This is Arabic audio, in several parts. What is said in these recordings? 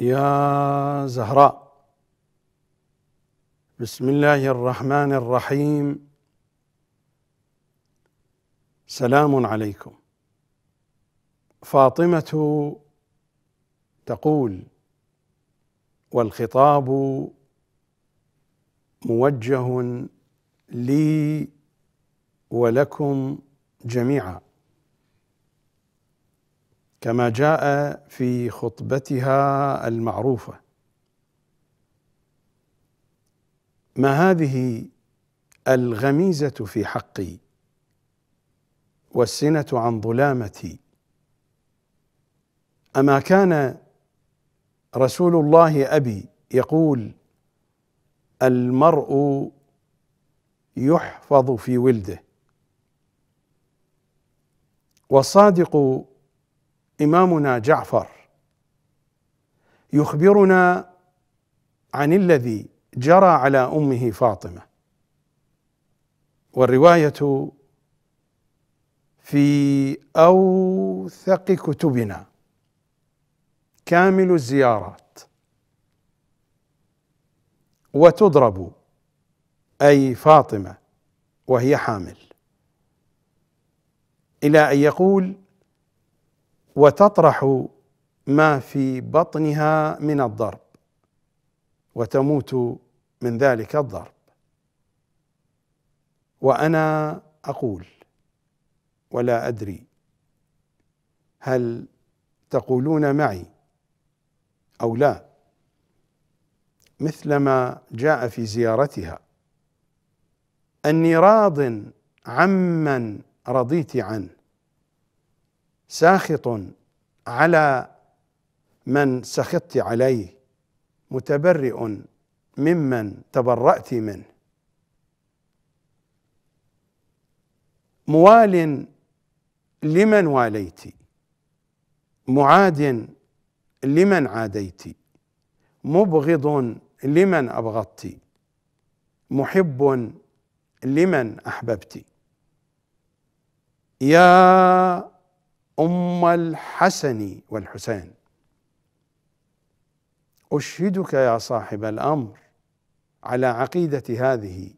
يا زهراء بسم الله الرحمن الرحيم سلام عليكم فاطمه تقول والخطاب موجه لي ولكم جميعا كما جاء في خطبتها المعروفه ما هذه الغميزه في حقي والسنه عن ظلامتي اما كان رسول الله ابي يقول المرء يحفظ في ولده والصادق إمامنا جعفر يخبرنا عن الذي جرى على أمه فاطمة والرواية في أوثق كتبنا كامل الزيارات وتضرب أي فاطمة وهي حامل إلى أن يقول وتطرح ما في بطنها من الضرب وتموت من ذلك الضرب وانا اقول ولا ادري هل تقولون معي او لا مثلما جاء في زيارتها اني راض عمن رضيت عنه ساخط على من سخطت عليه متبرئ ممن تبرأت منه موال لمن واليت معاد لمن عاديت مبغض لمن أبغضت محب لمن أحببت يا أم الحسن والحسين أشهدك يا صاحب الأمر على عقيدتي هذه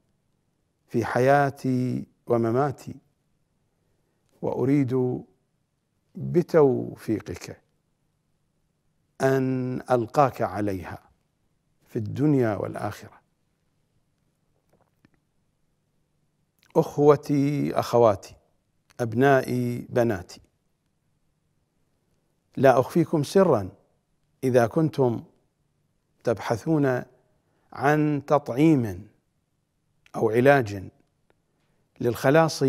في حياتي ومماتي وأريد بتوفيقك أن ألقاك عليها في الدنيا والآخرة أخوتي أخواتي أبنائي بناتي لا اخفيكم سرا اذا كنتم تبحثون عن تطعيم او علاج للخلاص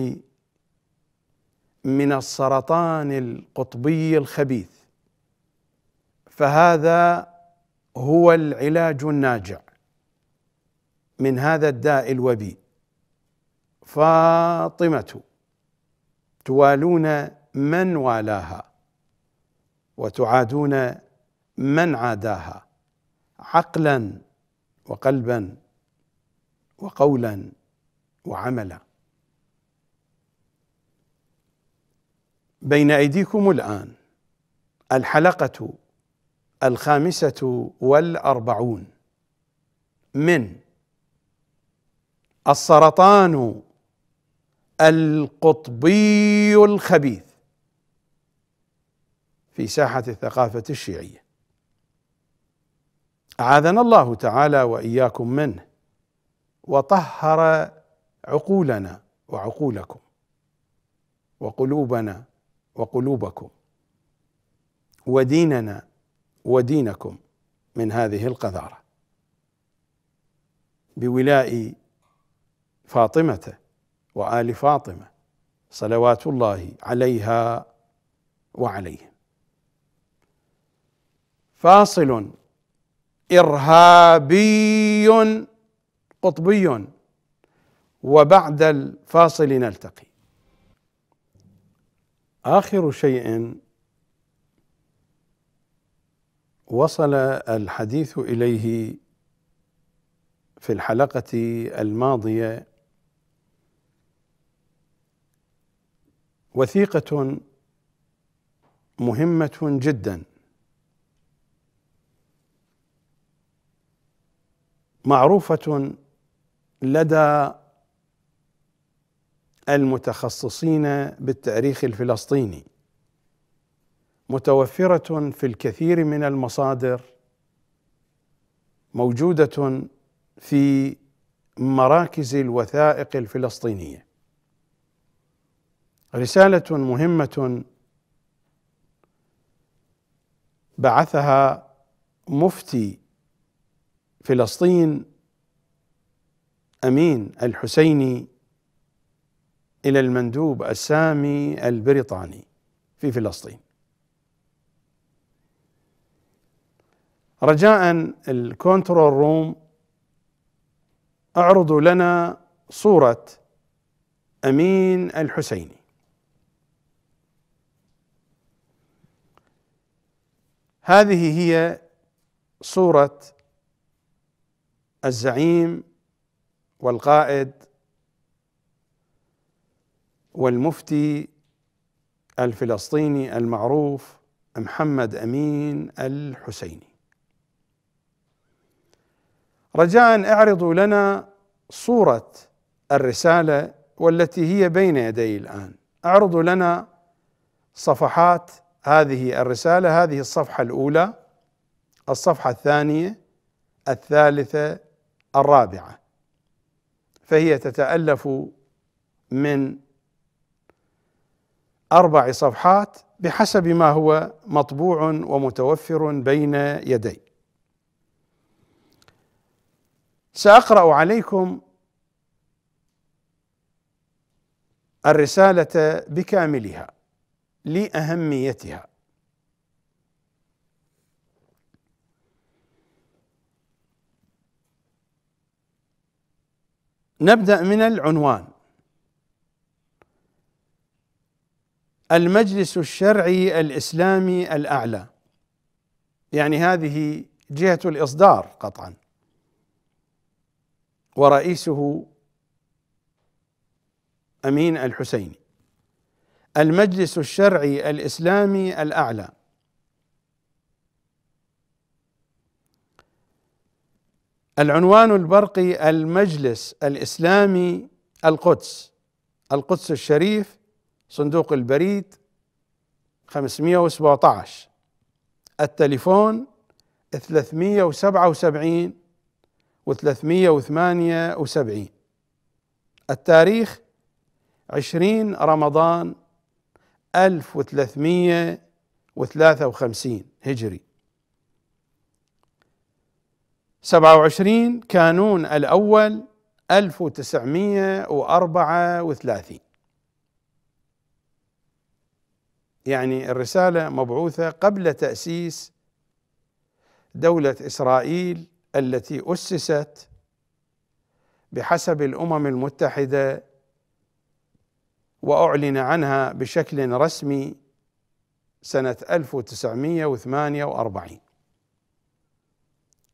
من السرطان القطبي الخبيث فهذا هو العلاج الناجع من هذا الداء الوبي فاطمه توالون من والاها وتعادون من عاداها عقلا وقلبا وقولا وعملا بين ايديكم الان الحلقه الخامسه والاربعون من السرطان القطبي الخبيث في ساحة الثقافة الشيعية أعاذنا الله تعالى وإياكم منه وطهر عقولنا وعقولكم وقلوبنا وقلوبكم وديننا ودينكم من هذه القذاره بولاء فاطمه وال فاطمه صلوات الله عليها وعليهم فاصل إرهابي قطبي وبعد الفاصل نلتقي آخر شيء وصل الحديث إليه في الحلقة الماضية وثيقة مهمة جداً معروفه لدى المتخصصين بالتاريخ الفلسطيني متوفره في الكثير من المصادر موجوده في مراكز الوثائق الفلسطينيه رساله مهمه بعثها مفتي فلسطين امين الحسيني الى المندوب السامي البريطاني في فلسطين رجاء الكونترول روم اعرضوا لنا صوره امين الحسيني هذه هي صوره الزعيم والقائد والمفتي الفلسطيني المعروف محمد امين الحسيني رجاء اعرضوا لنا صوره الرساله والتي هي بين يدي الان اعرضوا لنا صفحات هذه الرساله هذه الصفحه الاولى الصفحه الثانيه الثالثه الرابعه فهي تتالف من اربع صفحات بحسب ما هو مطبوع ومتوفر بين يدي ساقرا عليكم الرساله بكاملها لاهميتها نبدأ من العنوان المجلس الشرعي الإسلامي الأعلى يعني هذه جهة الإصدار قطعا ورئيسه أمين الحسيني المجلس الشرعي الإسلامي الأعلى العنوان البرقي المجلس الاسلامي القدس القدس الشريف صندوق البريد 517 التليفون 377 و 378 التاريخ 20 رمضان 1353 هجري 27 كانون الأول 1934 يعني الرسالة مبعوثة قبل تأسيس دولة إسرائيل التي أسست بحسب الأمم المتحدة وأعلن عنها بشكل رسمي سنة 1948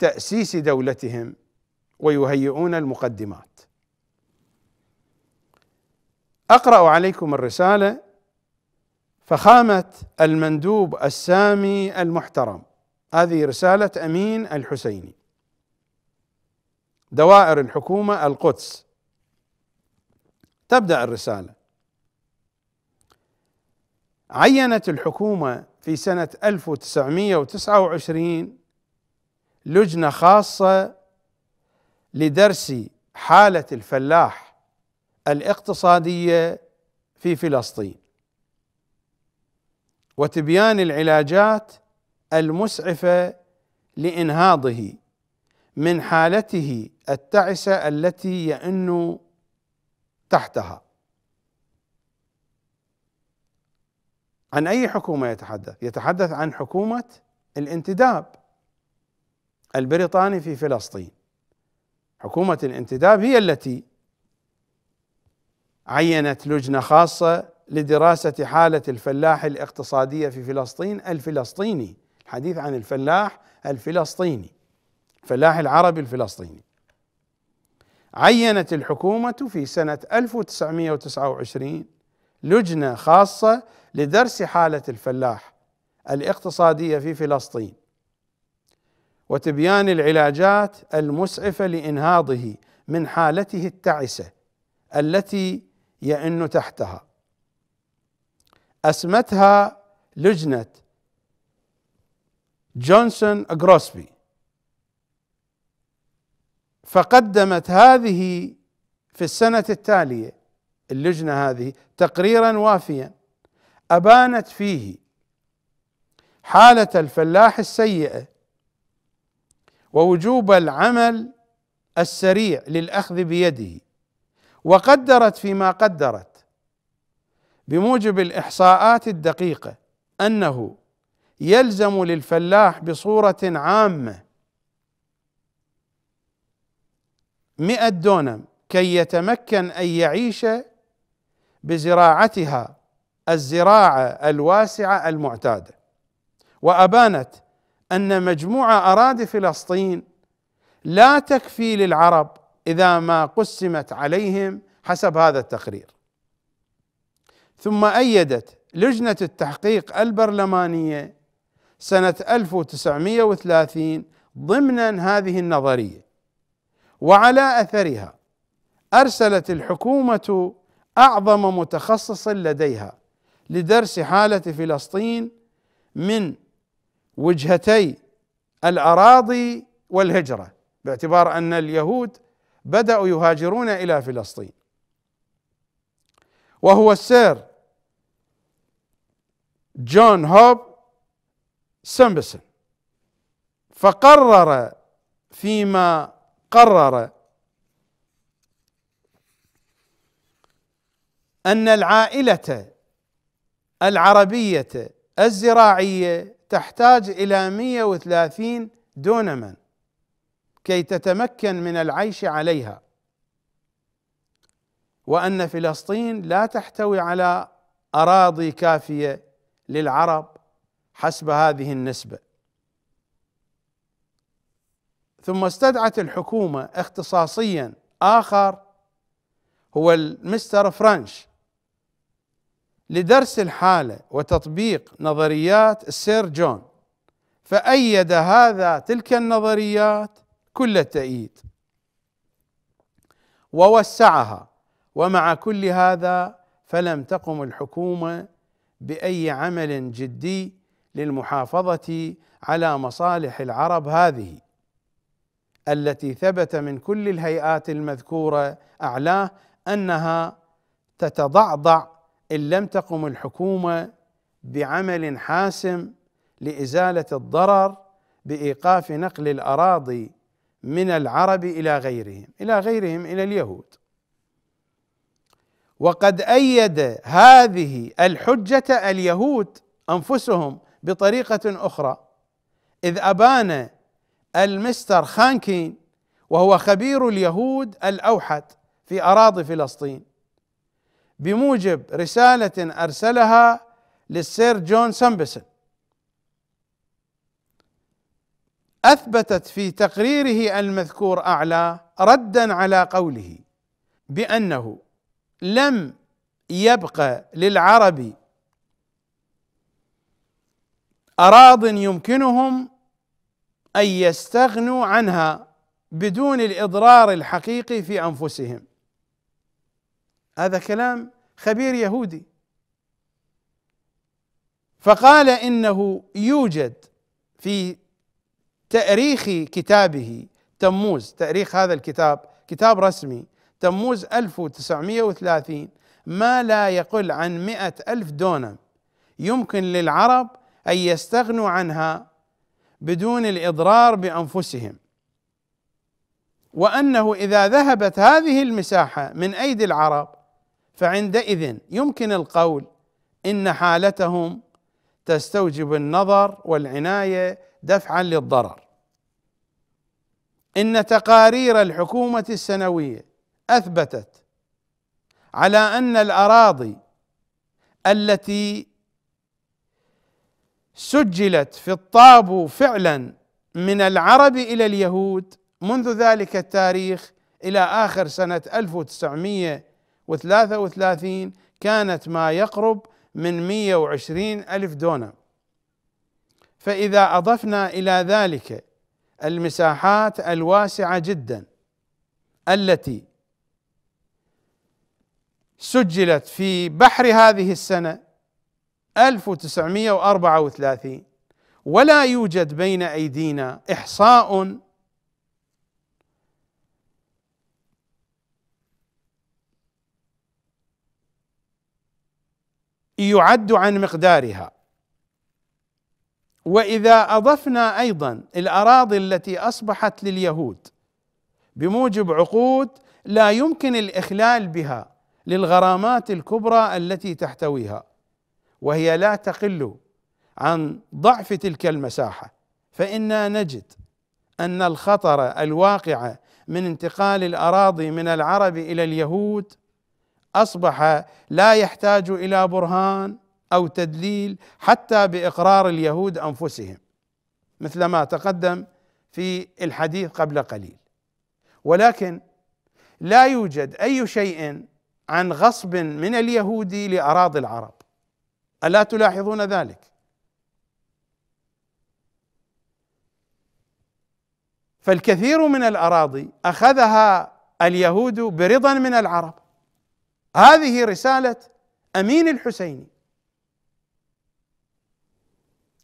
تأسيس دولتهم ويهيئون المقدمات أقرأ عليكم الرسالة فخامة المندوب السامي المحترم هذه رسالة أمين الحسيني دوائر الحكومة القدس تبدأ الرسالة عينت الحكومة في سنة 1929 لجنه خاصه لدرس حاله الفلاح الاقتصاديه في فلسطين وتبيان العلاجات المسعفه لانهاضه من حالته التعسه التي يئن تحتها عن اي حكومه يتحدث؟ يتحدث عن حكومه الانتداب البريطاني في فلسطين حكومة الانتداب هي التي عينت لجنة خاصة لدراسة حالة الفلاح الاقتصادية في فلسطين الفلسطيني الحديث عن الفلاح الفلسطيني الفلاح العربي الفلسطيني عينت الحكومة في سنة 1929 لجنة خاصة لدرس حالة الفلاح الاقتصادية في فلسطين وتبيان العلاجات المسعفه لانهاضه من حالته التعسه التي يئن تحتها اسمتها لجنه جونسون غروسبي فقدمت هذه في السنه التاليه اللجنه هذه تقريرا وافيا ابانت فيه حاله الفلاح السيئه ووجوب العمل السريع للاخذ بيده وقدرت فيما قدرت بموجب الاحصاءات الدقيقه انه يلزم للفلاح بصوره عامه مئة دونم كي يتمكن أن يعيش بزراعتها الزراعة الواسعة المعتادة وأبانت ان مجموع اراضي فلسطين لا تكفي للعرب اذا ما قسمت عليهم حسب هذا التقرير ثم ايدت لجنه التحقيق البرلمانيه سنه 1930 ضمنا هذه النظريه وعلى اثرها ارسلت الحكومه اعظم متخصص لديها لدرس حاله فلسطين من وجهتي الاراضي والهجره باعتبار ان اليهود بداوا يهاجرون الى فلسطين وهو السير جون هوب سمبسون فقرر فيما قرر ان العائله العربيه الزراعيه تحتاج إلى 130 دونما كي تتمكن من العيش عليها وأن فلسطين لا تحتوي على أراضي كافية للعرب حسب هذه النسبة ثم استدعت الحكومة اختصاصيا آخر هو المستر فرانش لدرس الحاله وتطبيق نظريات السير جون فأيد هذا تلك النظريات كل التأييد ووسعها ومع كل هذا فلم تقم الحكومة بأي عمل جدي للمحافظة على مصالح العرب هذه التي ثبت من كل الهيئات المذكورة أعلاه أنها تتضعضع ان لم تقم الحكومه بعمل حاسم لازاله الضرر بايقاف نقل الاراضي من العرب الى غيرهم الى غيرهم الى اليهود وقد ايد هذه الحجه اليهود انفسهم بطريقه اخرى اذ ابان المستر خانكين وهو خبير اليهود الاوحد في اراضي فلسطين بموجب رسالة أرسلها للسير جون سامبسن أثبتت في تقريره المذكور أعلى ردا على قوله بأنه لم يبقى للعرب أراضٍ يمكنهم أن يستغنوا عنها بدون الإضرار الحقيقي في أنفسهم هذا كلام خبير يهودي فقال انه يوجد في تاريخ كتابه تموز تاريخ هذا الكتاب كتاب رسمي تموز 1930 ما لا يقل عن مئة ألف دونم يمكن للعرب أن يستغنوا عنها بدون الإضرار بأنفسهم وأنه إذا ذهبت هذه المساحة من أيدي العرب فعندئذ يمكن القول ان حالتهم تستوجب النظر والعنايه دفعا للضرر ان تقارير الحكومه السنويه اثبتت على ان الاراضي التي سجلت في الطابو فعلا من العرب الى اليهود منذ ذلك التاريخ الى اخر سنه 1900 وثلاثين كانت ما يقرب من وعشرين ألف دونم فإذا أضفنا إلى ذلك المساحات الواسعة جدا التي سجلت في بحر هذه السنة 1934 ولا يوجد بين أيدينا إحصاء يعد عن مقدارها واذا اضفنا ايضا الاراضي التي اصبحت لليهود بموجب عقود لا يمكن الاخلال بها للغرامات الكبرى التي تحتويها وهي لا تقل عن ضعف تلك المساحه فانا نجد ان الخطر الواقع من انتقال الاراضي من العرب الى اليهود اصبح لا يحتاج الى برهان او تدليل حتى باقرار اليهود انفسهم مثل ما تقدم في الحديث قبل قليل ولكن لا يوجد اي شيء عن غصب من اليهود لاراضي العرب الا تلاحظون ذلك فالكثير من الاراضي اخذها اليهود برضا من العرب هذه رسالة أمين الحسيني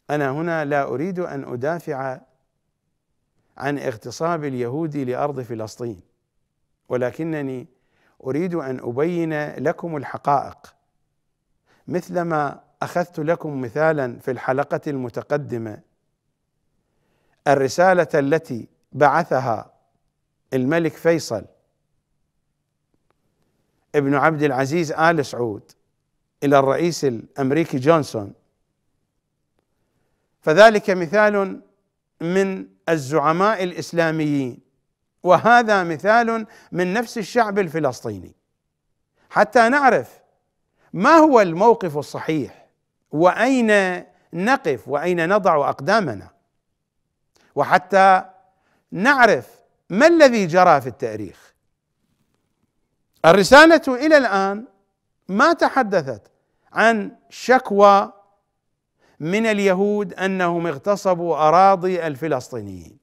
أنا هنا لا أريد أن أدافع عن اغتصاب اليهود لأرض فلسطين ولكنني أريد أن أبين لكم الحقائق مثلما أخذت لكم مثالا في الحلقة المتقدمة الرسالة التي بعثها الملك فيصل ابن عبد العزيز آل سعود إلى الرئيس الأمريكي جونسون فذلك مثال من الزعماء الإسلاميين وهذا مثال من نفس الشعب الفلسطيني حتى نعرف ما هو الموقف الصحيح واين نقف واين نضع اقدامنا وحتى نعرف ما الذي جرى في التاريخ الرسالة إلى الآن ما تحدثت عن شكوى من اليهود أنهم اغتصبوا أراضي الفلسطينيين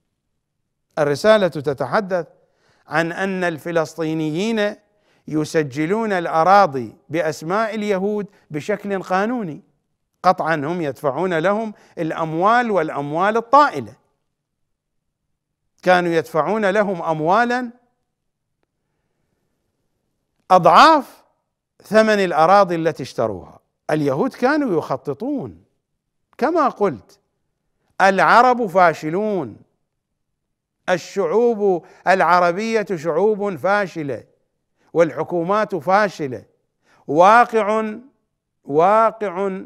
الرسالة تتحدث عن أن الفلسطينيين يسجلون الأراضي بأسماء اليهود بشكل قانوني قطعا هم يدفعون لهم الأموال والأموال الطائلة كانوا يدفعون لهم أموالا اضعاف ثمن الاراضي التي اشتروها اليهود كانوا يخططون كما قلت العرب فاشلون الشعوب العربيه شعوب فاشله والحكومات فاشله واقع واقع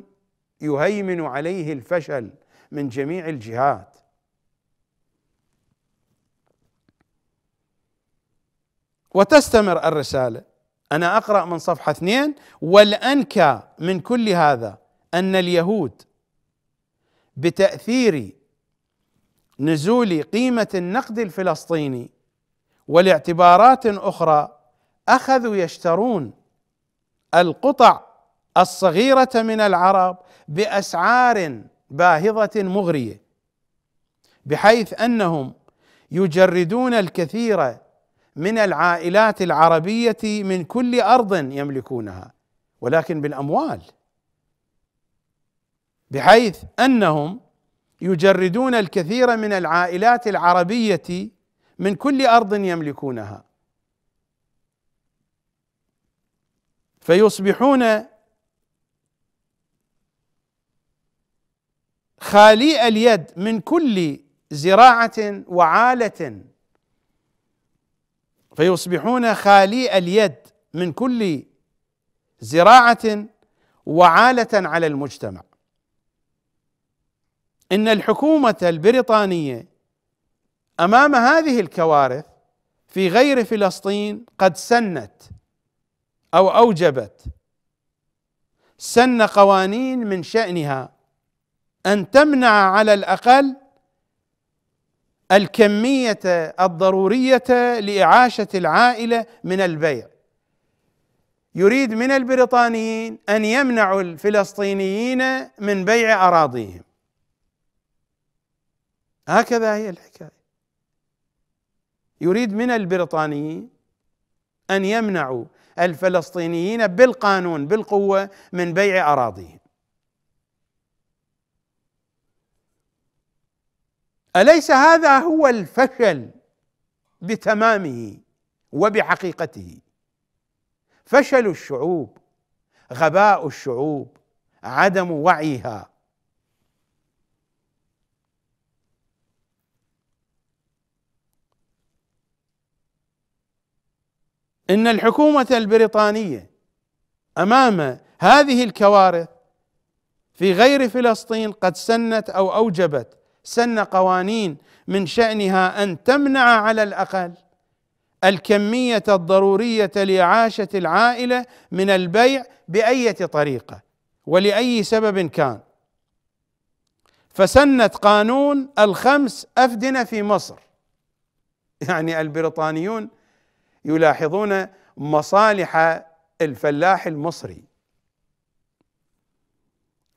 يهيمن عليه الفشل من جميع الجهات وتستمر الرساله أنا أقرأ من صفحة اثنين والأنكى من كل هذا أن اليهود بتأثير نزول قيمة النقد الفلسطيني ولاعتبارات أخرى أخذوا يشترون القطع الصغيرة من العرب بأسعار باهظة مغرية بحيث أنهم يجردون الكثير من العائلات العربيه من كل ارض يملكونها ولكن بالاموال بحيث انهم يجردون الكثير من العائلات العربيه من كل ارض يملكونها فيصبحون خالي اليد من كل زراعه وعاله فيصبحون خالي اليد من كل زراعه وعاله على المجتمع ان الحكومه البريطانيه امام هذه الكوارث في غير فلسطين قد سنت او اوجبت سن قوانين من شانها ان تمنع على الاقل الكميه الضروريه لاعاشه العائله من البيع يريد من البريطانيين ان يمنعوا الفلسطينيين من بيع اراضيهم هكذا هي الحكايه يريد من البريطانيين ان يمنعوا الفلسطينيين بالقانون بالقوه من بيع اراضيهم اليس هذا هو الفشل بتمامه وبحقيقته فشل الشعوب غباء الشعوب عدم وعيها ان الحكومه البريطانيه امام هذه الكوارث في غير فلسطين قد سنت او اوجبت سن قوانين من شأنها أن تمنع على الأقل الكمية الضرورية لإعاشة العائلة من البيع بأية طريقة ولأي سبب كان فسنت قانون الخمس أفدنة في مصر يعني البريطانيون يلاحظون مصالح الفلاح المصري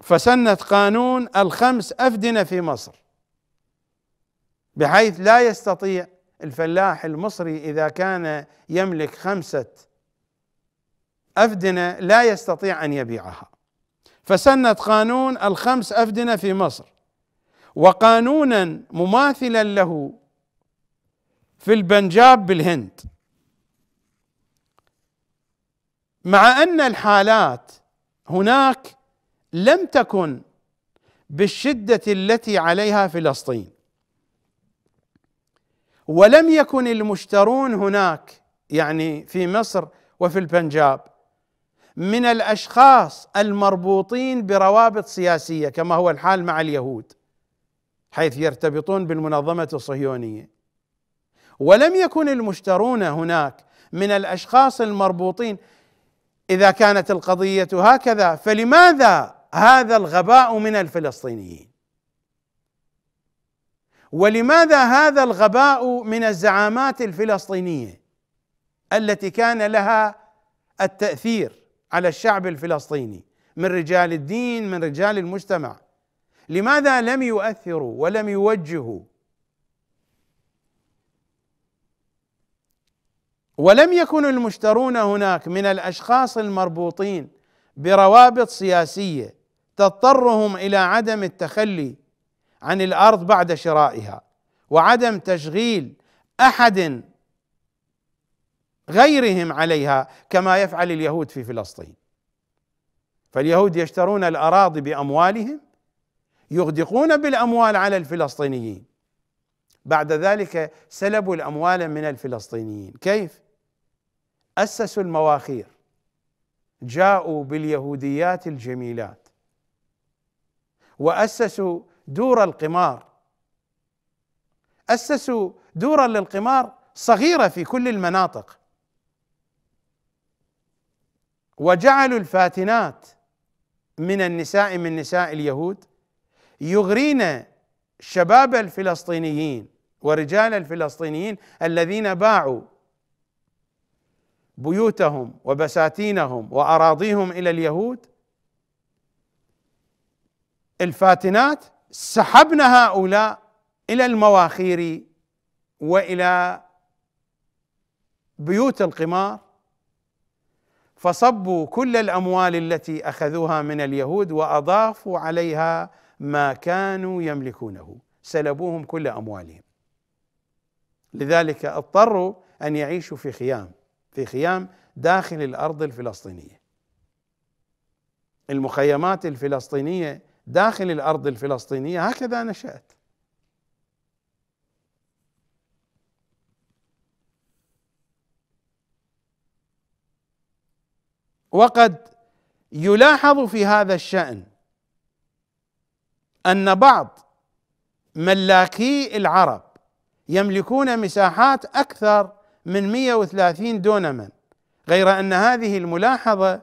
فسنت قانون الخمس أفدنة في مصر بحيث لا يستطيع الفلاح المصري اذا كان يملك خمسه افدنه لا يستطيع ان يبيعها فسنت قانون الخمس افدنه في مصر وقانونا مماثلا له في البنجاب بالهند مع ان الحالات هناك لم تكن بالشده التي عليها فلسطين ولم يكن المشترون هناك يعني في مصر وفي البنجاب من الاشخاص المربوطين بروابط سياسيه كما هو الحال مع اليهود حيث يرتبطون بالمنظمه الصهيونيه ولم يكن المشترون هناك من الاشخاص المربوطين اذا كانت القضيه هكذا فلماذا هذا الغباء من الفلسطينيين ولماذا هذا الغباء من الزعامات الفلسطينيه التي كان لها التاثير على الشعب الفلسطيني من رجال الدين من رجال المجتمع لماذا لم يؤثروا ولم يوجهوا ولم يكن المشترون هناك من الاشخاص المربوطين بروابط سياسيه تضطرهم الى عدم التخلي عن الارض بعد شرائها وعدم تشغيل احد غيرهم عليها كما يفعل اليهود في فلسطين فاليهود يشترون الاراضي باموالهم يغدقون بالاموال على الفلسطينيين بعد ذلك سلبوا الاموال من الفلسطينيين كيف اسسوا المواخير جاءوا باليهوديات الجميلات واسسوا دور القمار اسسوا دورا للقمار صغيره في كل المناطق وجعلوا الفاتنات من النساء من نساء اليهود يغرين شباب الفلسطينيين ورجال الفلسطينيين الذين باعوا بيوتهم وبساتينهم واراضيهم الى اليهود الفاتنات سحبنا هؤلاء الى المواخير والى بيوت القمار فصبوا كل الاموال التي اخذوها من اليهود واضافوا عليها ما كانوا يملكونه سلبوهم كل اموالهم لذلك اضطروا ان يعيشوا في خيام في خيام داخل الارض الفلسطينيه المخيمات الفلسطينيه داخل الارض الفلسطينيه هكذا نشات وقد يلاحظ في هذا الشان ان بعض ملاكي العرب يملكون مساحات اكثر من 130 دونما غير ان هذه الملاحظه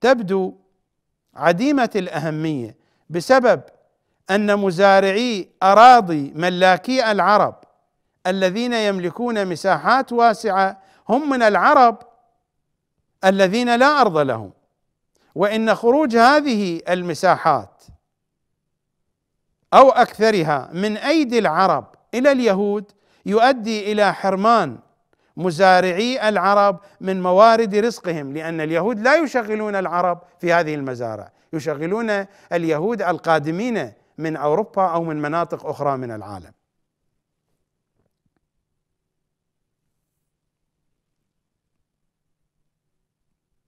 تبدو عديمه الاهميه بسبب ان مزارعي اراضي ملاكي العرب الذين يملكون مساحات واسعه هم من العرب الذين لا ارض لهم وان خروج هذه المساحات او اكثرها من ايدي العرب الى اليهود يؤدي الى حرمان مزارعي العرب من موارد رزقهم لان اليهود لا يشغلون العرب في هذه المزارع يشغلون اليهود القادمين من اوروبا او من مناطق اخرى من العالم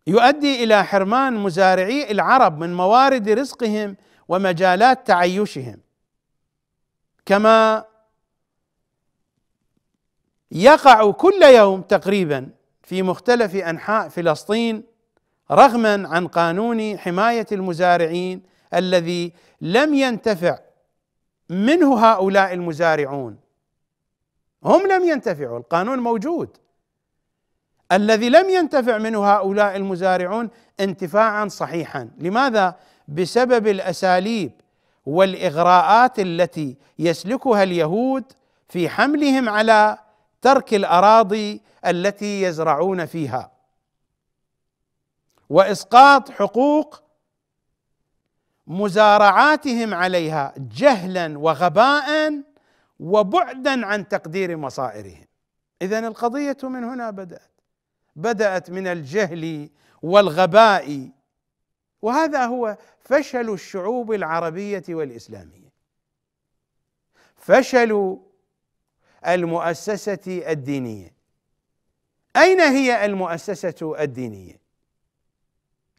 يؤدي الى حرمان مزارعي العرب من موارد رزقهم ومجالات تعيشهم كما يقع كل يوم تقريبا في مختلف انحاء فلسطين رغما عن قانون حمايه المزارعين الذي لم ينتفع منه هؤلاء المزارعون هم لم ينتفعوا القانون موجود الذي لم ينتفع منه هؤلاء المزارعون انتفاعا صحيحا لماذا بسبب الاساليب والاغراءات التي يسلكها اليهود في حملهم على ترك الاراضي التي يزرعون فيها واسقاط حقوق مزارعاتهم عليها جهلا وغباء وبعدا عن تقدير مصائرهم اذا القضيه من هنا بدات بدات من الجهل والغباء وهذا هو فشل الشعوب العربيه والاسلاميه فشل المؤسسه الدينيه اين هي المؤسسه الدينيه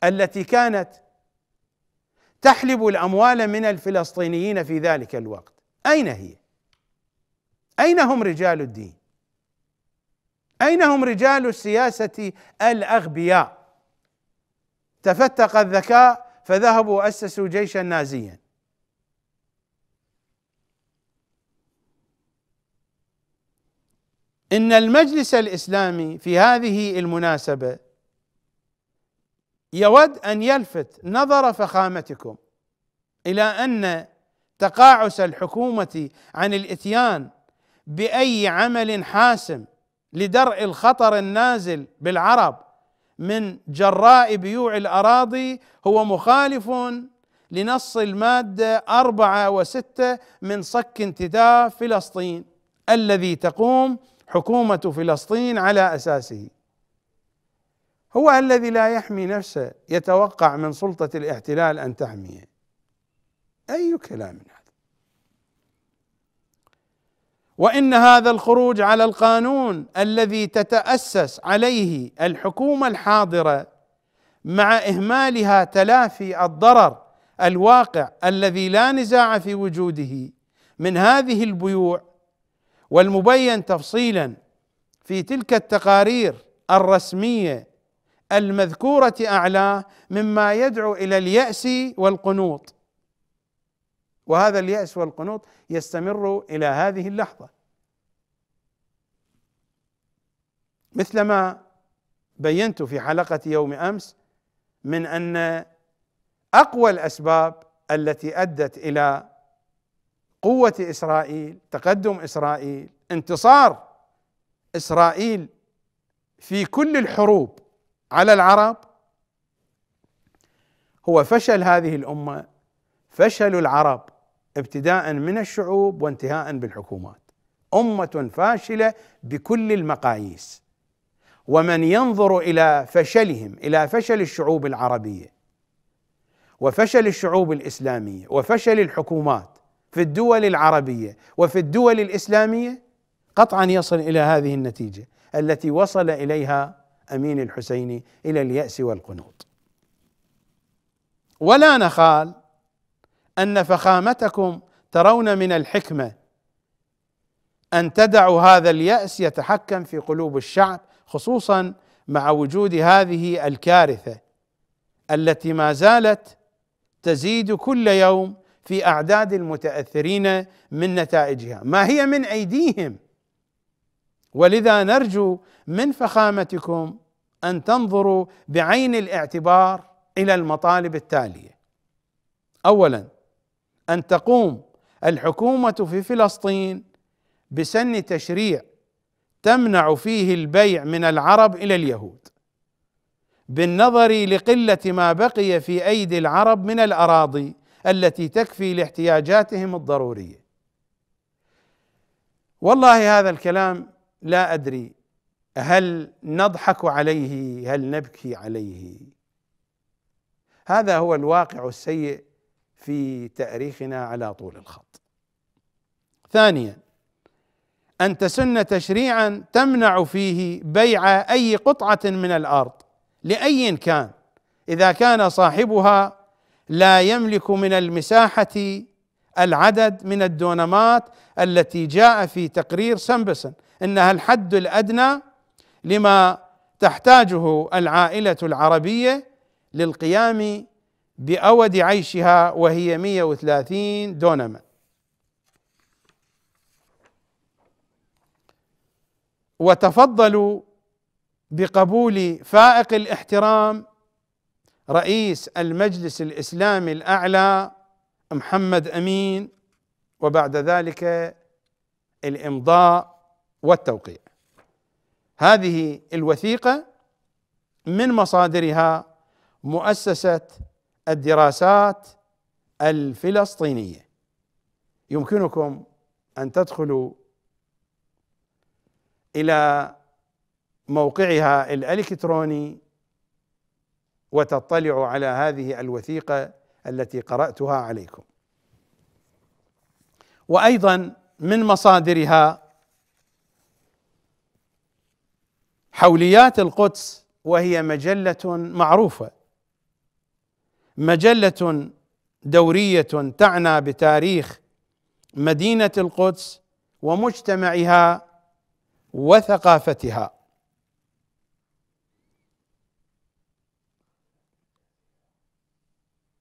التي كانت تحلب الاموال من الفلسطينيين في ذلك الوقت اين هي اين هم رجال الدين اين هم رجال السياسه الاغبياء تفتق الذكاء فذهبوا اسسوا جيشا نازيا ان المجلس الاسلامي في هذه المناسبه يود ان يلفت نظر فخامتكم الى ان تقاعس الحكومه عن الاتيان باي عمل حاسم لدرء الخطر النازل بالعرب من جراء بيوع الاراضي هو مخالف لنص الماده اربعه وسته من صك انتداب فلسطين الذي تقوم حكومه فلسطين على اساسه هو الذي لا يحمي نفسه يتوقع من سلطة الاحتلال أن تحميه أي كلام هذا وإن هذا الخروج على القانون الذي تتأسس عليه الحكومة الحاضرة مع إهمالها تلافي الضرر الواقع الذي لا نزاع في وجوده من هذه البيوع والمبين تفصيلا في تلك التقارير الرسميه المذكورة أعلى مما يدعو إلى اليأس والقنوط وهذا اليأس والقنوط يستمر إلى هذه اللحظة مثلما بينت في حلقة يوم أمس من أن أقوى الأسباب التي أدت إلى قوة إسرائيل تقدم إسرائيل انتصار إسرائيل في كل الحروب على العرب هو فشل هذه الامه فشل العرب ابتداء من الشعوب وانتهاء بالحكومات امه فاشله بكل المقاييس ومن ينظر الى فشلهم الى فشل الشعوب العربيه وفشل الشعوب الاسلاميه وفشل الحكومات في الدول العربيه وفي الدول الاسلاميه قطعا يصل الى هذه النتيجه التي وصل اليها أمين الحسين إلى اليأس والقنوط ولا نخال أن فخامتكم ترون من الحكمة أن تدعوا هذا اليأس يتحكم في قلوب الشعب خصوصا مع وجود هذه الكارثة التي ما زالت تزيد كل يوم في أعداد المتأثرين من نتائجها ما هي من أيديهم ولذا نرجو من فخامتكم ان تنظروا بعين الاعتبار الى المطالب التاليه اولا ان تقوم الحكومه في فلسطين بسن تشريع تمنع فيه البيع من العرب الى اليهود بالنظر لقله ما بقي في ايدي العرب من الاراضي التي تكفي لاحتياجاتهم الضروريه والله هذا الكلام لا ادري هل نضحك عليه هل نبكي عليه هذا هو الواقع السيء في تاريخنا على طول الخط ثانيا ان تسن تشريعا تمنع فيه بيع اي قطعه من الارض لاي كان اذا كان صاحبها لا يملك من المساحه العدد من الدونمات التي جاء في تقرير سمبسن انها الحد الادنى لما تحتاجه العائله العربيه للقيام باود عيشها وهي 130 دونما وتفضلوا بقبول فائق الاحترام رئيس المجلس الاسلامي الاعلى محمد امين وبعد ذلك الامضاء والتوقيع هذه الوثيقه من مصادرها مؤسسه الدراسات الفلسطينيه يمكنكم ان تدخلوا الى موقعها الالكتروني وتطلعوا على هذه الوثيقه التي قراتها عليكم وايضا من مصادرها حوليات القدس وهي مجله معروفه مجله دوريه تعنى بتاريخ مدينه القدس ومجتمعها وثقافتها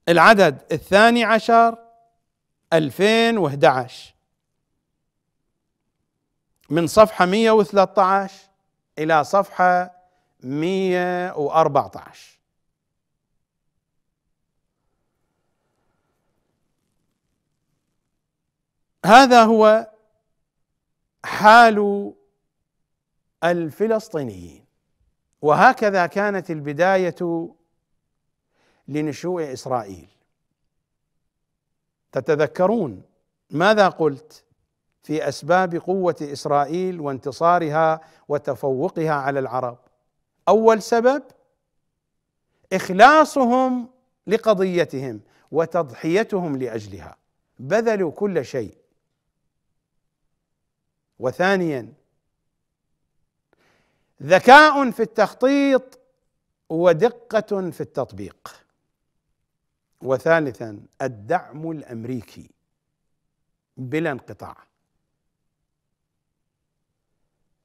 العدد الثاني عشر 2011 من صفحة 113 إلى صفحة 114 هذا هو حال الفلسطينيين وهكذا كانت البدايه لنشوء اسرائيل تتذكرون ماذا قلت في اسباب قوه اسرائيل وانتصارها وتفوقها على العرب اول سبب اخلاصهم لقضيتهم وتضحيتهم لاجلها بذلوا كل شيء وثانيا ذكاء في التخطيط ودقه في التطبيق وثالثا الدعم الامريكي بلا انقطاع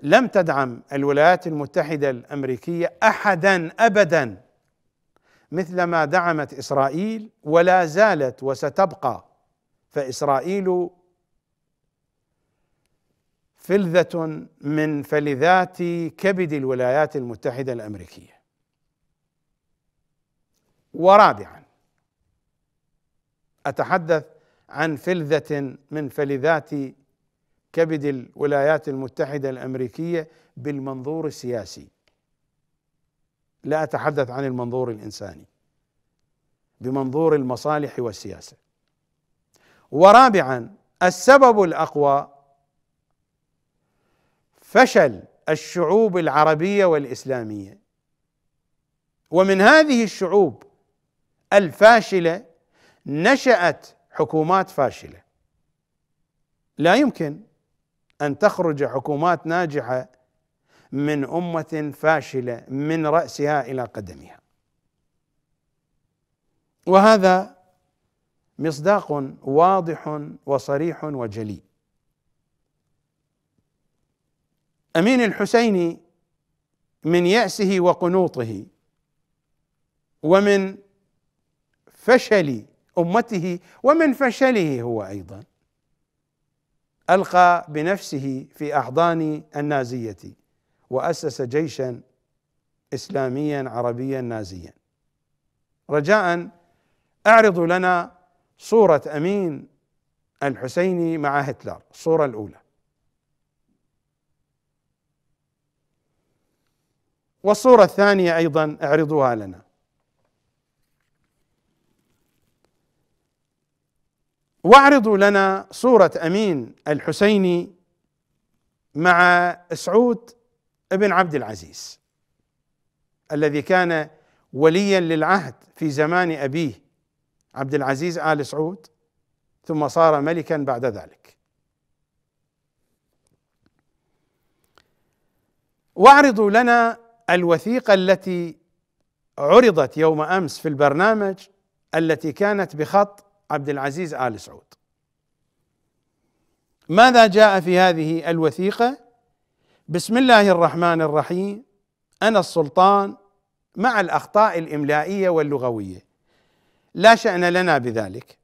لم تدعم الولايات المتحده الامريكيه احدا ابدا مثلما دعمت اسرائيل ولا زالت وستبقى فاسرائيل فلذة من فلذات كبد الولايات المتحدة الأمريكية ورابعا أتحدث عن فلذة من فلذات كبد الولايات المتحدة الأمريكية بالمنظور السياسي لا أتحدث عن المنظور الإنساني بمنظور المصالح والسياسة ورابعا السبب الأقوى فشل الشعوب العربية والإسلامية ومن هذه الشعوب الفاشلة نشأت حكومات فاشلة لا يمكن ان تخرج حكومات ناجحه من امه فاشله من راسها الى قدمها وهذا مصداق واضح وصريح وجلي امين الحسيني من ياسه وقنوطه ومن فشل امته ومن فشله هو ايضا القى بنفسه في احضان النازيه واسس جيشا اسلاميا عربيا نازيا رجاء اعرضوا لنا صوره امين الحسيني مع هتلر الصوره الاولى والصوره الثانيه ايضا اعرضوها لنا واعرضوا لنا صورة أمين الحسيني مع سعود بن عبد العزيز الذي كان وليا للعهد في زمان أبيه عبد العزيز آل سعود ثم صار ملكا بعد ذلك واعرضوا لنا الوثيقة التي عرضت يوم أمس في البرنامج التي كانت بخط عبد العزيز آل سعود ماذا جاء في هذه الوثيقة بسم الله الرحمن الرحيم أنا السلطان مع الأخطاء الإملائية واللغوية لا شأن لنا بذلك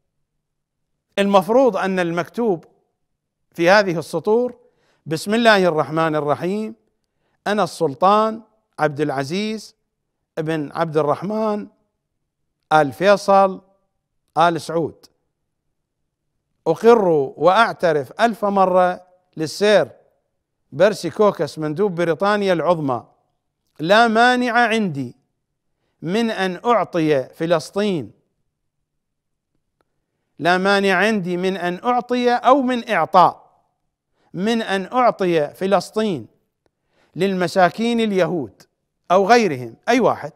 المفروض أن المكتوب في هذه السطور بسم الله الرحمن الرحيم أنا السلطان عبد العزيز بن عبد الرحمن آل فيصل آل سعود أقر وأعترف ألف مرة للسير بيرسي كوكس مندوب بريطانيا العظمى لا مانع عندي من أن أعطي فلسطين لا مانع عندي من أن أعطي أو من إعطاء من أن أعطي فلسطين للمساكين اليهود أو غيرهم أي واحد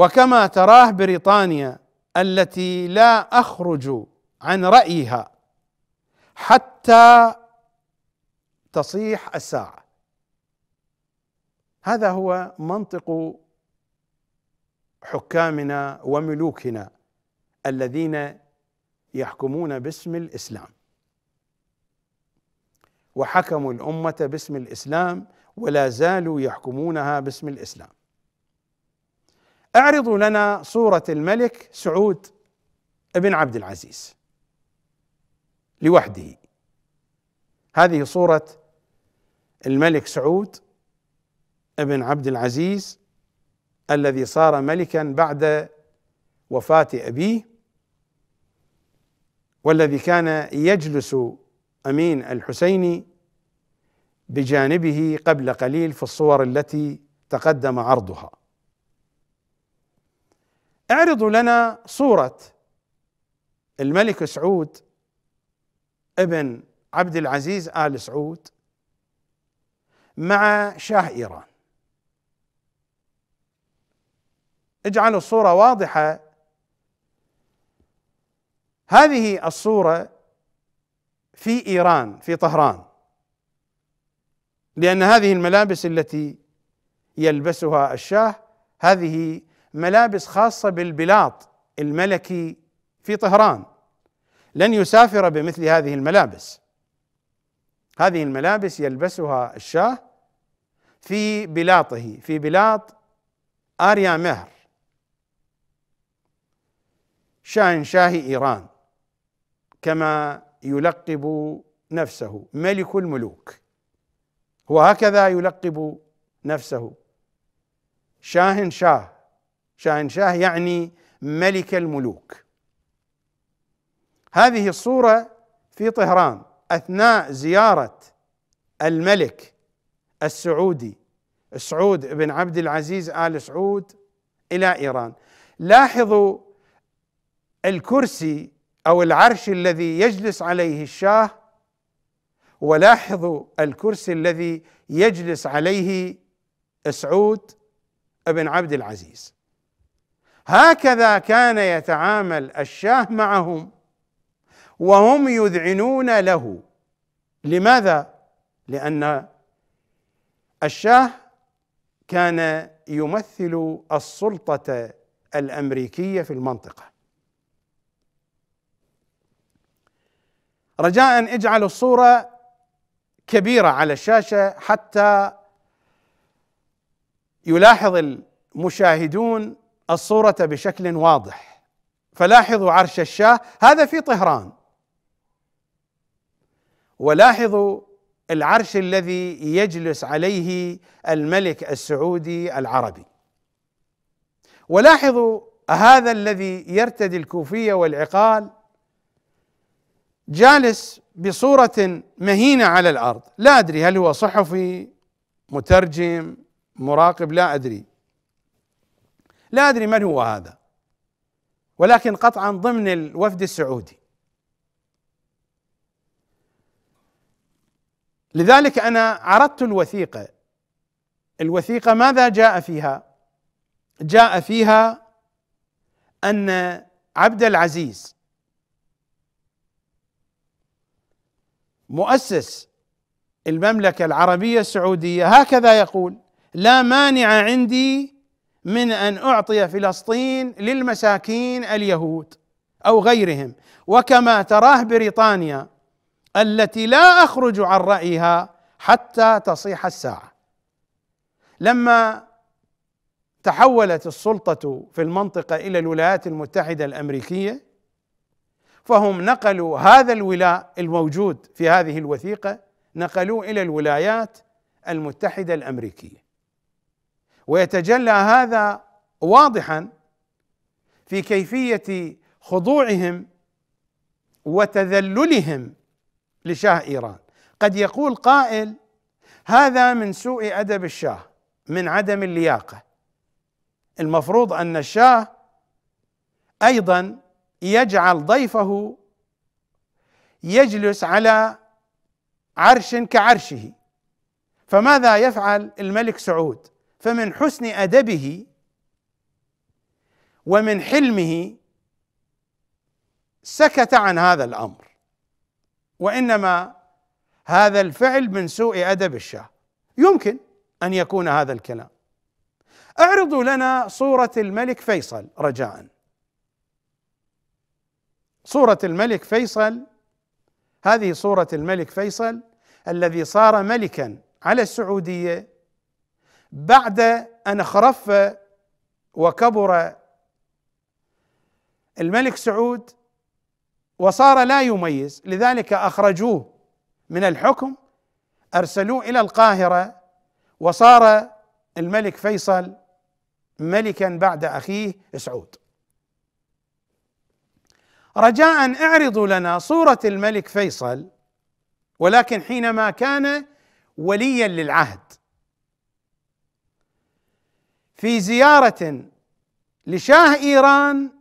وكما تراه بريطانيا التي لا اخرج عن رايها حتى تصيح الساعه هذا هو منطق حكامنا وملوكنا الذين يحكمون باسم الاسلام وحكموا الامه باسم الاسلام ولا زالوا يحكمونها باسم الاسلام اعرضوا لنا صورة الملك سعود بن عبد العزيز لوحده هذه صورة الملك سعود بن عبد العزيز الذي صار ملكا بعد وفاة أبيه والذي كان يجلس أمين الحسيني بجانبه قبل قليل في الصور التي تقدم عرضها اعرضوا لنا صورة الملك سعود ابن عبد العزيز آل سعود مع شاه إيران اجعلوا الصورة واضحة هذه الصورة في إيران في طهران لأن هذه الملابس التي يلبسها الشاه هذه ملابس خاصه بالبلاط الملكي في طهران لن يسافر بمثل هذه الملابس هذه الملابس يلبسها الشاه في بلاطه في بلاط آريا مهر شاهنشاه إيران كما يلقب نفسه ملك الملوك هو هكذا يلقب نفسه شاهنشاه شاهنشاه يعني ملك الملوك هذه الصورة في طهران أثناء زيارة الملك السعودي سعود بن عبد العزيز آل سعود إلى إيران لاحظوا الكرسي أو العرش الذي يجلس عليه الشاه ولاحظوا الكرسي الذي يجلس عليه سعود بن عبد العزيز هكذا كان يتعامل الشاه معهم وهم يذعنون له لماذا لان الشاه كان يمثل السلطه الامريكيه في المنطقه رجاء اجعلوا الصوره كبيره على الشاشه حتى يلاحظ المشاهدون الصورة بشكل واضح فلاحظوا عرش الشاه هذا في طهران ولاحظوا العرش الذي يجلس عليه الملك السعودي العربي ولاحظوا هذا الذي يرتدي الكوفيه والعقال جالس بصوره مهينه على الارض لا ادري هل هو صحفي مترجم مراقب لا ادري لا أدري من هو هذا ولكن قطعا ضمن الوفد السعودي لذلك أنا عرضت الوثيقة الوثيقة ماذا جاء فيها؟ جاء فيها أن عبد العزيز مؤسس المملكة العربية السعودية هكذا يقول لا مانع عندي من ان اعطي فلسطين للمساكين اليهود او غيرهم وكما تراه بريطانيا التي لا اخرج عن رايها حتى تصيح الساعه لما تحولت السلطه في المنطقه الى الولايات المتحده الامريكيه فهم نقلوا هذا الولاء الموجود في هذه الوثيقه نقلوه الى الولايات المتحده الامريكيه ويتجلى هذا واضحا في كيفيه خضوعهم وتذللهم لشاه ايران قد يقول قائل هذا من سوء ادب الشاه من عدم اللياقه المفروض ان الشاه ايضا يجعل ضيفه يجلس على عرش كعرشه فماذا يفعل الملك سعود فمن حسن ادبه ومن حلمه سكت عن هذا الامر وانما هذا الفعل من سوء ادب الشاه يمكن ان يكون هذا الكلام اعرضوا لنا صوره الملك فيصل رجاء صوره الملك فيصل هذه صوره الملك فيصل الذي صار ملكا على السعوديه بعد أن خرف وكبر الملك سعود وصار لا يميز لذلك أخرجوه من الحكم أرسلوه إلى القاهرة وصار الملك فيصل ملكا بعد أخيه سعود رجاء اعرضوا لنا صورة الملك فيصل ولكن حينما كان وليا للعهد في زيارة لشاه إيران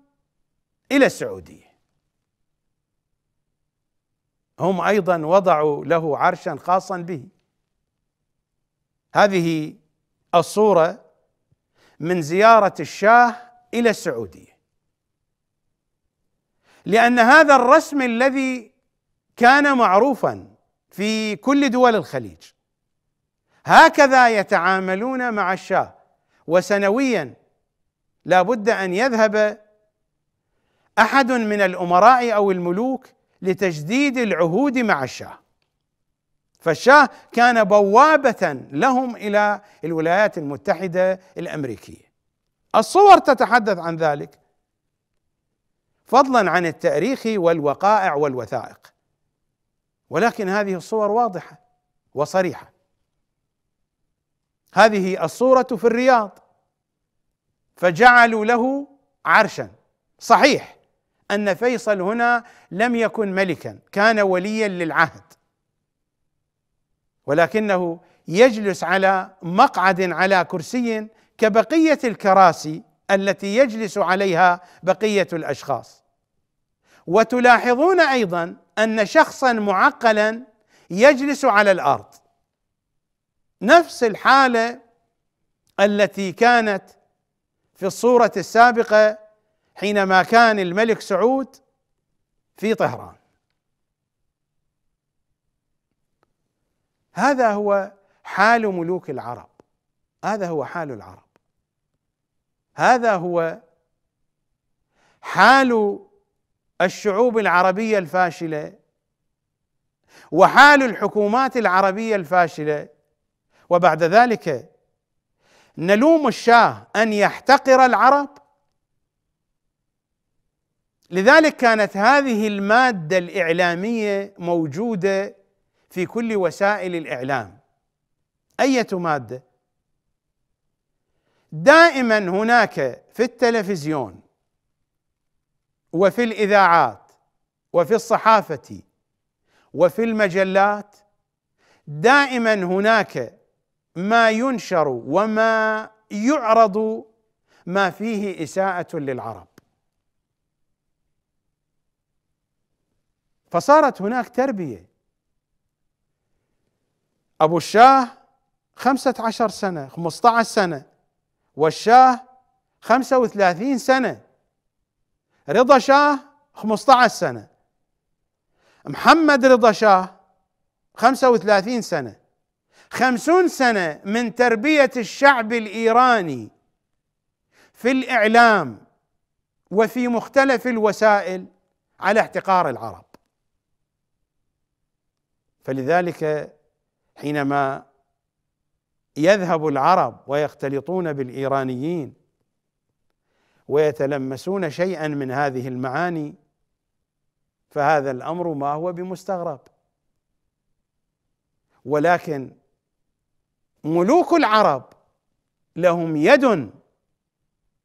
إلى السعودية هم أيضا وضعوا له عرشا خاصا به هذه الصورة من زيارة الشاه إلى السعودية لأن هذا الرسم الذي كان معروفا في كل دول الخليج هكذا يتعاملون مع الشاه وسنويا لا بد أن يذهب أحد من الأمراء أو الملوك لتجديد العهود مع الشاه فالشاه كان بوابة لهم إلى الولايات المتحدة الأمريكية الصور تتحدث عن ذلك فضلا عن التاريخ والوقائع والوثائق ولكن هذه الصور واضحه وصريحه هذه الصورة في الرياض فجعلوا له عرشا صحيح أن فيصل هنا لم يكن ملكا كان وليا للعهد ولكنه يجلس على مقعد على كرسي كبقية الكراسي التي يجلس عليها بقية الأشخاص وتلاحظون أيضا أن شخصا معقلا يجلس على الأرض نفس الحاله التي كانت في الصوره السابقه حينما كان الملك سعود في طهران هذا هو حال ملوك العرب هذا هو حال العرب هذا هو حال الشعوب العربيه الفاشله وحال الحكومات العربيه الفاشله وبعد ذلك نلوم الشاه ان يحتقر العرب لذلك كانت هذه الماده الاعلاميه موجوده في كل وسائل الاعلام اية ماده دائما هناك في التلفزيون وفي الاذاعات وفي الصحافه وفي المجلات دائما هناك ما ينشر وما يعرض ما فيه اساءه للعرب فصارت هناك تربيه ابو الشاه خمسه عشر سنه خمسه عشر سنه والشاه خمسه وثلاثين سنه رضا شاه خمسه عشر سنه محمد رضا شاه خمسه وثلاثين سنه خمسون سنة من تربية الشعب الإيراني في الإعلام وفي مختلف الوسائل على احتقار العرب فلذلك حينما يذهب العرب ويختلطون بالايرانيين ويتلمسون شيئا من هذه المعاني فهذا الامر ما هو بمستغرب ولكن ملوك العرب لهم يد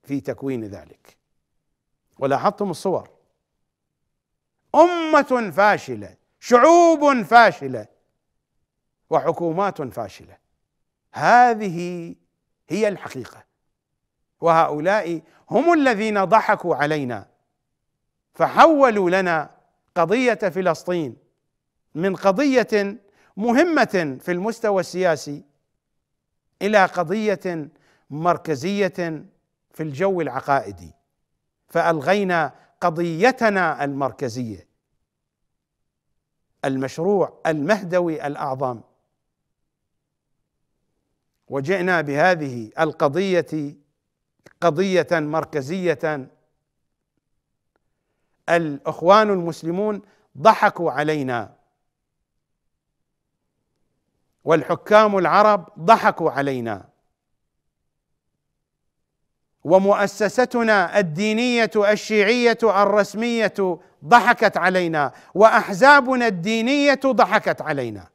في تكوين ذلك ولاحظتم الصور أمة فاشلة شعوب فاشلة وحكومات فاشلة هذه هي الحقيقة وهؤلاء هم الذين ضحكوا علينا فحولوا لنا قضية فلسطين من قضية مهمة في المستوى السياسي الى قضيه مركزيه في الجو العقائدي فالغينا قضيتنا المركزيه المشروع المهدوي الاعظم وجئنا بهذه القضيه قضيه مركزيه الاخوان المسلمون ضحكوا علينا والحكام العرب ضحكوا علينا ومؤسستنا الدينيه الشيعيه الرسميه ضحكت علينا واحزابنا الدينيه ضحكت علينا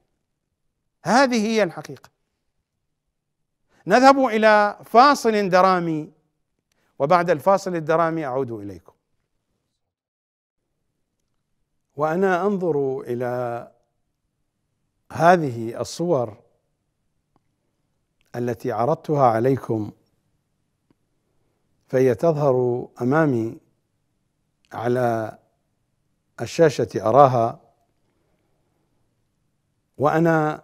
هذه هي الحقيقه نذهب الى فاصل درامي وبعد الفاصل الدرامي اعود اليكم وانا انظر الى هذه الصور التي عرضتها عليكم فهي تظهر امامي على الشاشه اراها وانا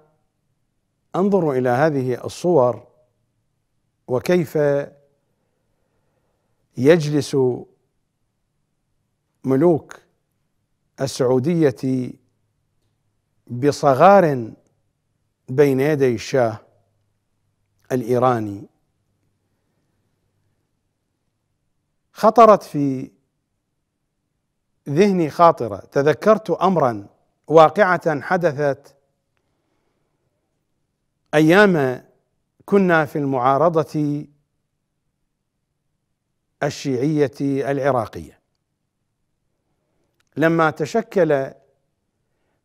انظر الى هذه الصور وكيف يجلس ملوك السعوديه بصغار بين يدي الشاه الايراني خطرت في ذهني خاطره تذكرت امرا واقعه حدثت ايام كنا في المعارضه الشيعيه العراقيه لما تشكل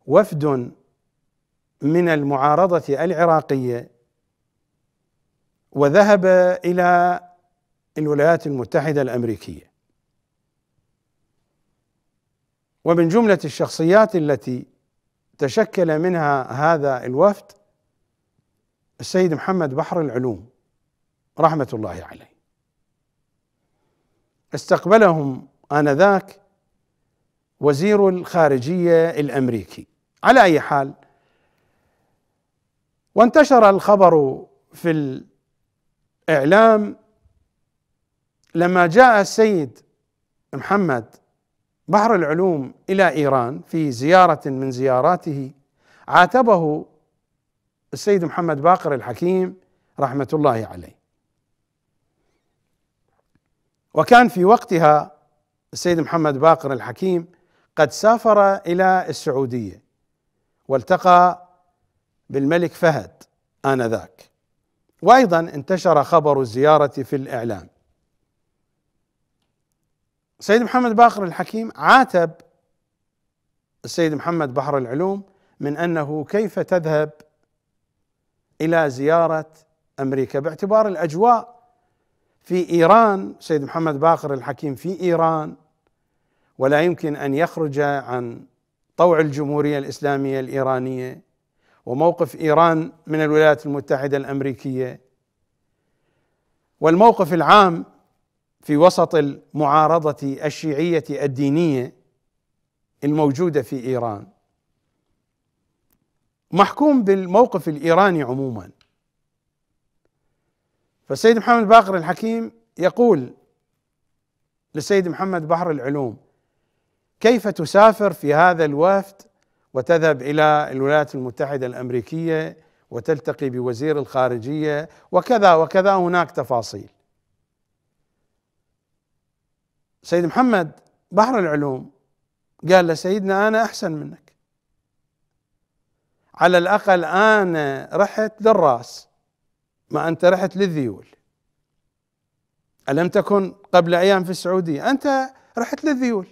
وفد من المعارضة العراقية وذهب إلى الولايات المتحدة الأمريكية ومن جملة الشخصيات التي تشكل منها هذا الوفد السيد محمد بحر العلوم رحمة الله عليه استقبلهم آنذاك وزير الخارجية الأمريكي على اي حال وانتشر الخبر في الاعلام لما جاء السيد محمد بحر العلوم الى ايران في زياره من زياراته عاتبه السيد محمد باقر الحكيم رحمه الله عليه وكان في وقتها السيد محمد باقر الحكيم قد سافر الى السعوديه والتقى بالملك فهد آنذاك وأيضا انتشر خبر الزيارة في الإعلام سيد محمد باقر الحكيم عاتب السيد محمد بحر العلوم من أنه كيف تذهب إلى زيارة أمريكا باعتبار الأجواء في إيران سيد محمد باقر الحكيم في إيران ولا يمكن أن يخرج عن طوع الجمهوريه الاسلاميه الايرانيه وموقف ايران من الولايات المتحده الامريكيه والموقف العام في وسط المعارضه الشيعيه الدينيه الموجوده في ايران محكوم بالموقف الايراني عموما فالسيد محمد باقر الحكيم يقول للسيد محمد بحر العلوم كيف تسافر في هذا الوفد وتذهب الى الولايات المتحده الامريكيه وتلتقي بوزير الخارجيه وكذا وكذا هناك تفاصيل. سيد محمد بحر العلوم قال له سيدنا انا احسن منك. على الاقل انا رحت للراس ما انت رحت للذيول. الم تكن قبل ايام في السعوديه انت رحت للذيول.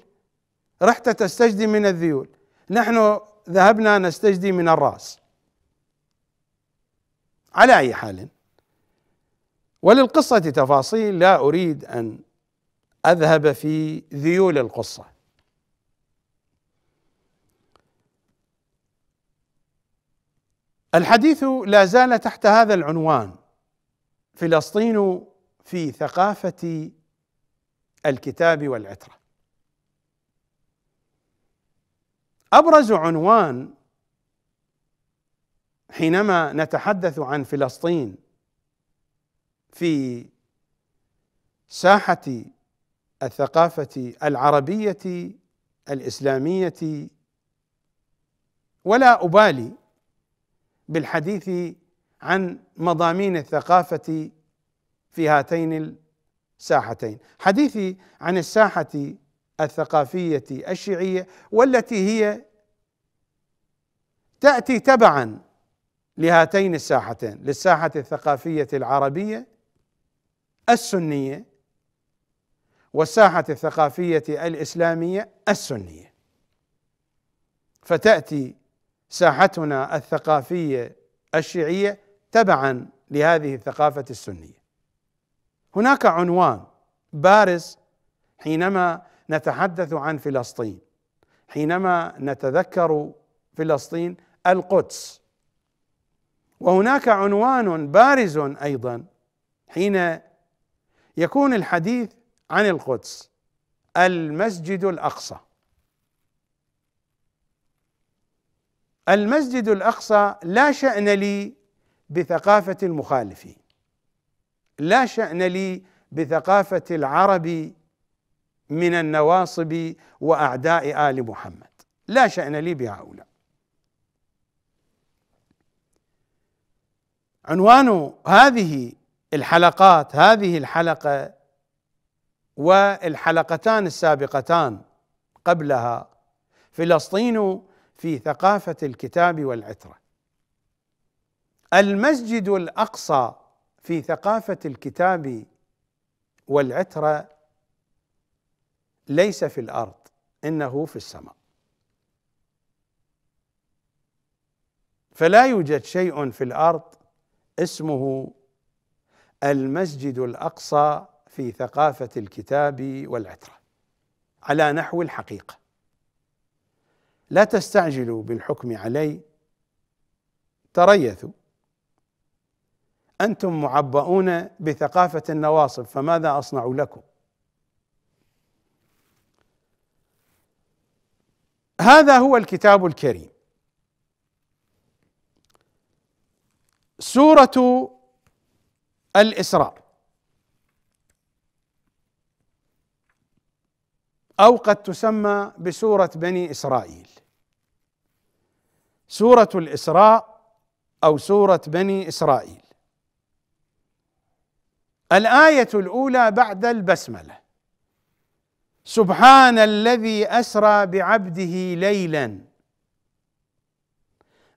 رحت تستجدي من الذيول نحن ذهبنا نستجدي من الراس على اي حال وللقصه تفاصيل لا اريد ان اذهب في ذيول القصه الحديث لا زال تحت هذا العنوان فلسطين في ثقافه الكتاب والعتره ابرز عنوان حينما نتحدث عن فلسطين في ساحه الثقافه العربيه الاسلاميه ولا ابالي بالحديث عن مضامين الثقافه في هاتين الساحتين حديثي عن الساحه الثقافيه الشيعيه والتي هي تاتي تبعا لهاتين الساحتين للساحه الثقافيه العربيه السنيه والساحه الثقافيه الاسلاميه السنيه فتاتي ساحتنا الثقافيه الشيعيه تبعا لهذه الثقافه السنيه هناك عنوان بارز حينما نتحدث عن فلسطين حينما نتذكر فلسطين القدس وهناك عنوان بارز ايضا حين يكون الحديث عن القدس المسجد الاقصى المسجد الاقصى لا شان لي بثقافه المخالفين لا شان لي بثقافه العرب من النواصب واعداء ال محمد لا شان لي بهؤلاء عنوان هذه الحلقات هذه الحلقه والحلقتان السابقتان قبلها فلسطين في ثقافه الكتاب والعتره المسجد الاقصى في ثقافه الكتاب والعتره ليس في الارض انه في السماء فلا يوجد شيء في الارض اسمه المسجد الاقصى في ثقافه الكتاب والعتره على نحو الحقيقه لا تستعجلوا بالحكم علي تريثوا انتم معبؤون بثقافه النواصب فماذا اصنع لكم هذا هو الكتاب الكريم سوره الاسراء او قد تسمى بسوره بني اسرائيل سوره الاسراء او سوره بني اسرائيل الايه الاولى بعد البسمله سبحان الذي اسرى بعبده ليلا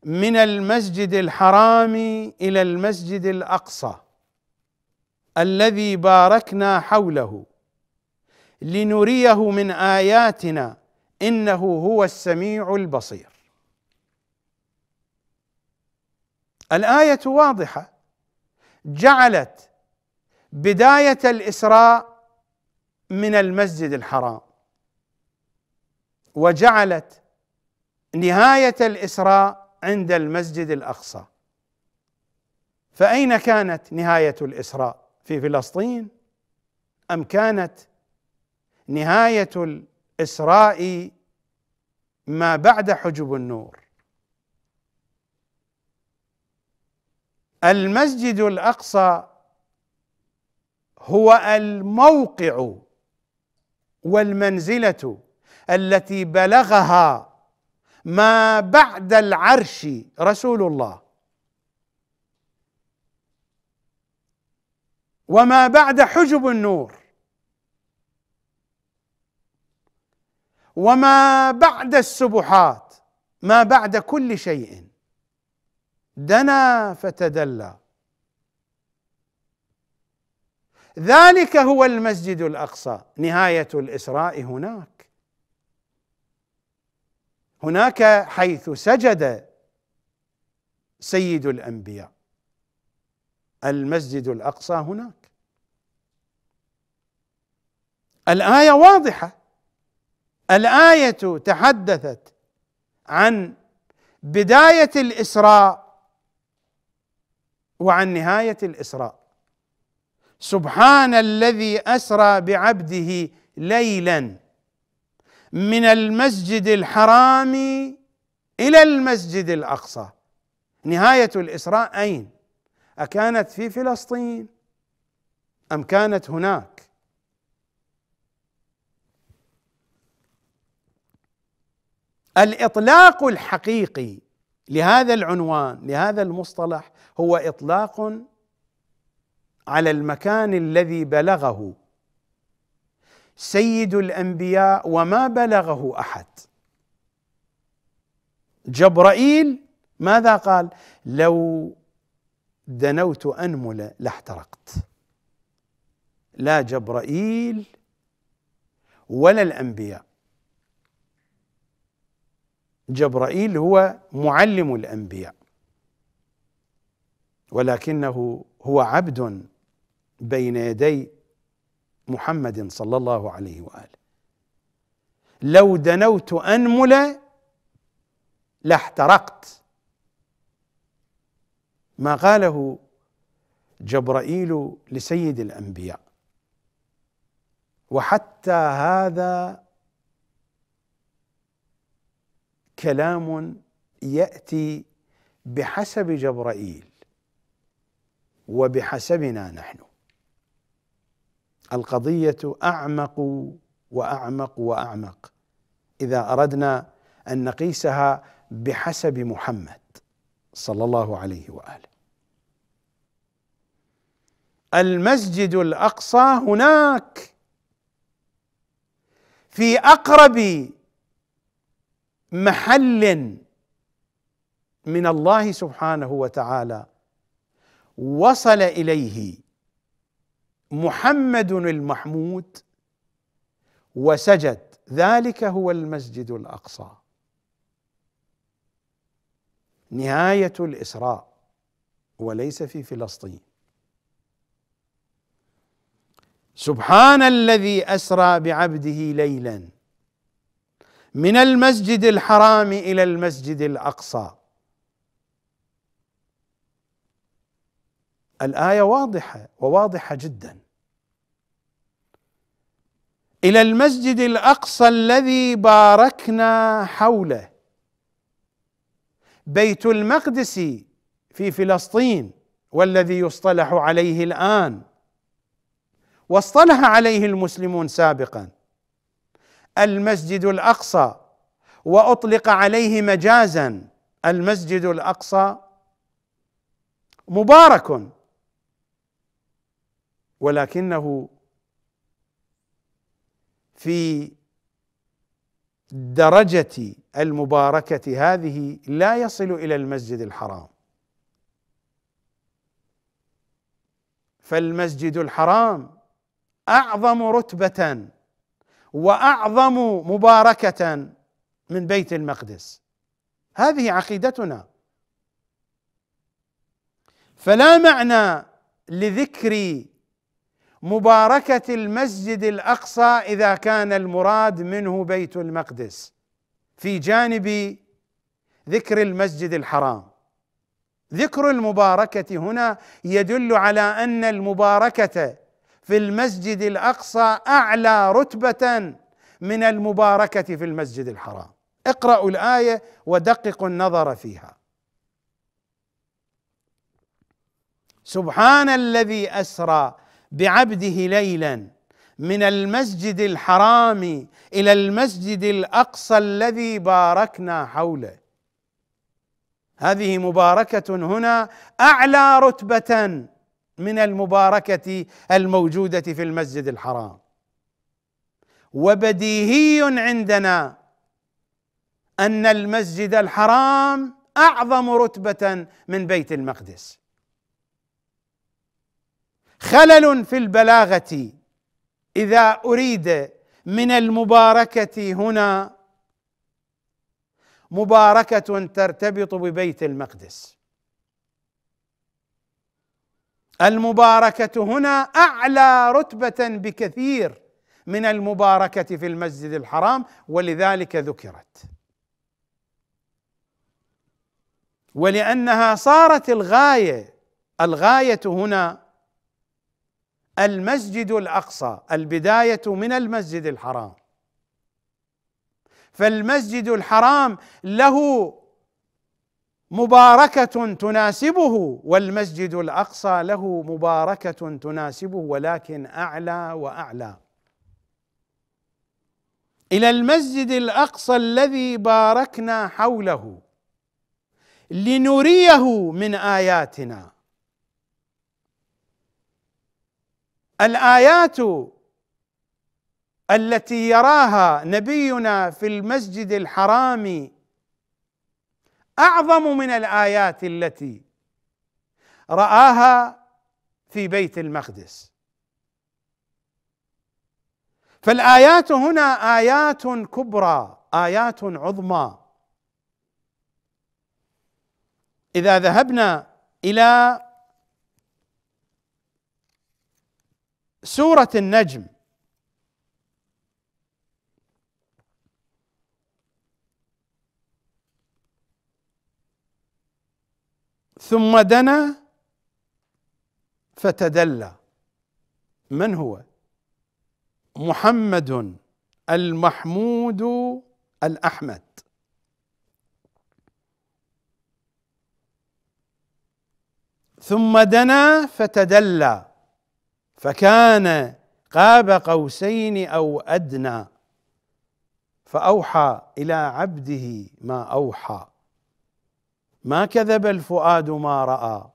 من المسجد الحرام الى المسجد الاقصى الذي باركنا حوله لنريه من اياتنا انه هو السميع البصير الايه واضحه جعلت بدايه الاسراء من المسجد الحرام وجعلت نهايه الاسراء عند المسجد الاقصى فاين كانت نهايه الاسراء في فلسطين ام كانت نهايه الاسراء ما بعد حجب النور المسجد الاقصى هو الموقع والمنزله التي بلغها ما بعد العرش رسول الله وما بعد حجب النور وما بعد السبحات ما بعد كل شيء دنا فتدلى ذلك هو المسجد الاقصى نهايه الاسراء هناك هناك حيث سجد سيد الانبياء المسجد الاقصى هناك الايه واضحه الايه تحدثت عن بدايه الاسراء وعن نهايه الاسراء سبحان الذي اسرى بعبده ليلا من المسجد الحرام الى المسجد الاقصى نهايه الاسراء اين اكانت في فلسطين ام كانت هناك الاطلاق الحقيقي لهذا العنوان لهذا المصطلح هو اطلاق على المكان الذي بلغه سيد الانبياء وما بلغه احد جبرائيل ماذا قال لو دنوت انمل لاحترقت لا جبرائيل ولا الانبياء جبرائيل هو معلم الانبياء ولكنه هو عبد بين يدي محمد صلى الله عليه واله لو دنوت أنملة لاحترقت ما قاله جبرائيل لسيد الانبياء وحتى هذا كلام ياتي بحسب جبرائيل وبحسبنا نحن القضية أعمق وأعمق وأعمق إذا أردنا أن نقيسها بحسب محمد صلى الله عليه وآله المسجد الأقصى هناك في أقرب محل من الله سبحانه وتعالى وصل إليه محمد المحمود وسجد ذلك هو المسجد الاقصى نهايه الاسراء وليس في فلسطين سبحان الذي اسرى بعبده ليلا من المسجد الحرام الى المسجد الاقصى الايه واضحه وواضحه جدا الى المسجد الاقصى الذي باركنا حوله بيت المقدس في فلسطين والذي يصطلح عليه الان واصطلح عليه المسلمون سابقا المسجد الاقصى واطلق عليه مجازا المسجد الاقصى مبارك ولكنه في درجة المباركة هذه لا يصل إلى المسجد الحرام فالمسجد الحرام أعظم رتبة وأعظم مباركة من بيت المقدس هذه عقيدتنا فلا معنى لذكر مباركه المسجد الاقصى اذا كان المراد منه بيت المقدس في جانب ذكر المسجد الحرام ذكر المباركه هنا يدل على ان المباركه في المسجد الاقصى اعلى رتبه من المباركه في المسجد الحرام اقرأوا الآية ودققوا النظر فيها. سبحان الذي أسرى بعبده ليلا من المسجد الحرام الى المسجد الاقصى الذي باركنا حوله هذه مباركه هنا اعلى رتبه من المباركه الموجوده في المسجد الحرام وبديهي عندنا ان المسجد الحرام اعظم رتبه من بيت المقدس خلل في البلاغه اذا اريد من المباركه هنا مباركه ترتبط ببيت المقدس المباركه هنا اعلى رتبه بكثير من المباركه في المسجد الحرام ولذلك ذكرت ولانها صارت الغايه الغايه هنا المسجد الاقصى البدايه من المسجد الحرام فالمسجد الحرام له مباركه تناسبه والمسجد الاقصى له مباركه تناسبه ولكن اعلى واعلى الى المسجد الاقصى الذي باركنا حوله لنريه من اياتنا الايات التي يراها نبينا في المسجد الحرام اعظم من الايات التي راها في بيت المقدس فالايات هنا ايات كبرى ايات عظمى اذا ذهبنا الى سورة النجم ثم دنا فتدلى من هو محمد المحمود الاحمد ثم دنا فتدلى فكان قاب قوسين او ادنى فاوحى الى عبده ما اوحى ما كذب الفؤاد ما راى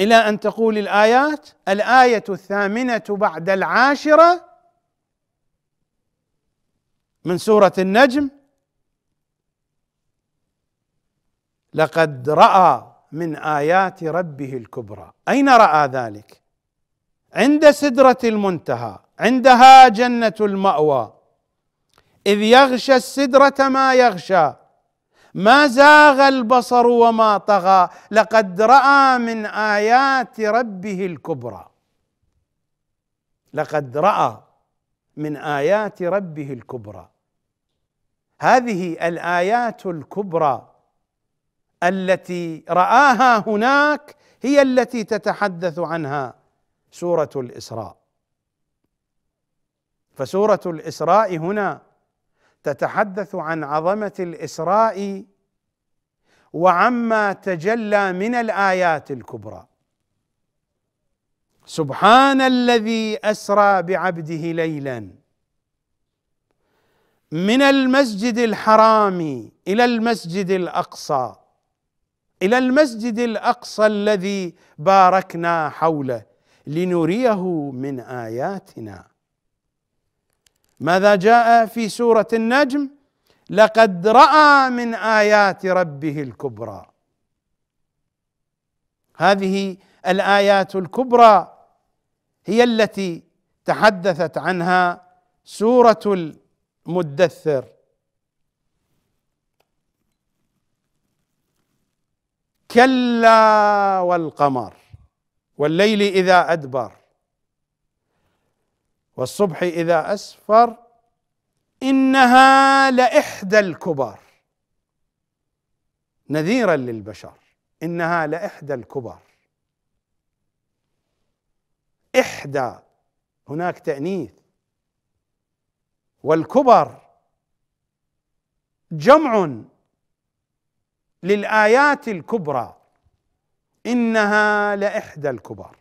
الى ان تقول الايات الايه الثامنه بعد العاشره من سوره النجم لقد راى من ايات ربه الكبرى اين راى ذلك عند سدره المنتهى عندها جنه الماوى اذ يغشى السدره ما يغشى ما زاغ البصر وما طغى لقد راى من ايات ربه الكبرى لقد راى من ايات ربه الكبرى هذه الايات الكبرى التي راها هناك هي التي تتحدث عنها سوره الاسراء فسوره الاسراء هنا تتحدث عن عظمه الاسراء وعما تجلى من الايات الكبرى سبحان الذي اسرى بعبده ليلا من المسجد الحرام الى المسجد الاقصى الى المسجد الاقصى الذي باركنا حوله لنريه من اياتنا ماذا جاء في سوره النجم لقد راى من ايات ربه الكبرى هذه الايات الكبرى هي التي تحدثت عنها سوره المدثر كلا والقمر والليل اذا ادبر والصبح اذا اسفر انها لاحدى الكبر نذيرا للبشر انها لاحدى الكبر احدى هناك تانيث والكبر جمع للايات الكبرى انها لاحدى الكبر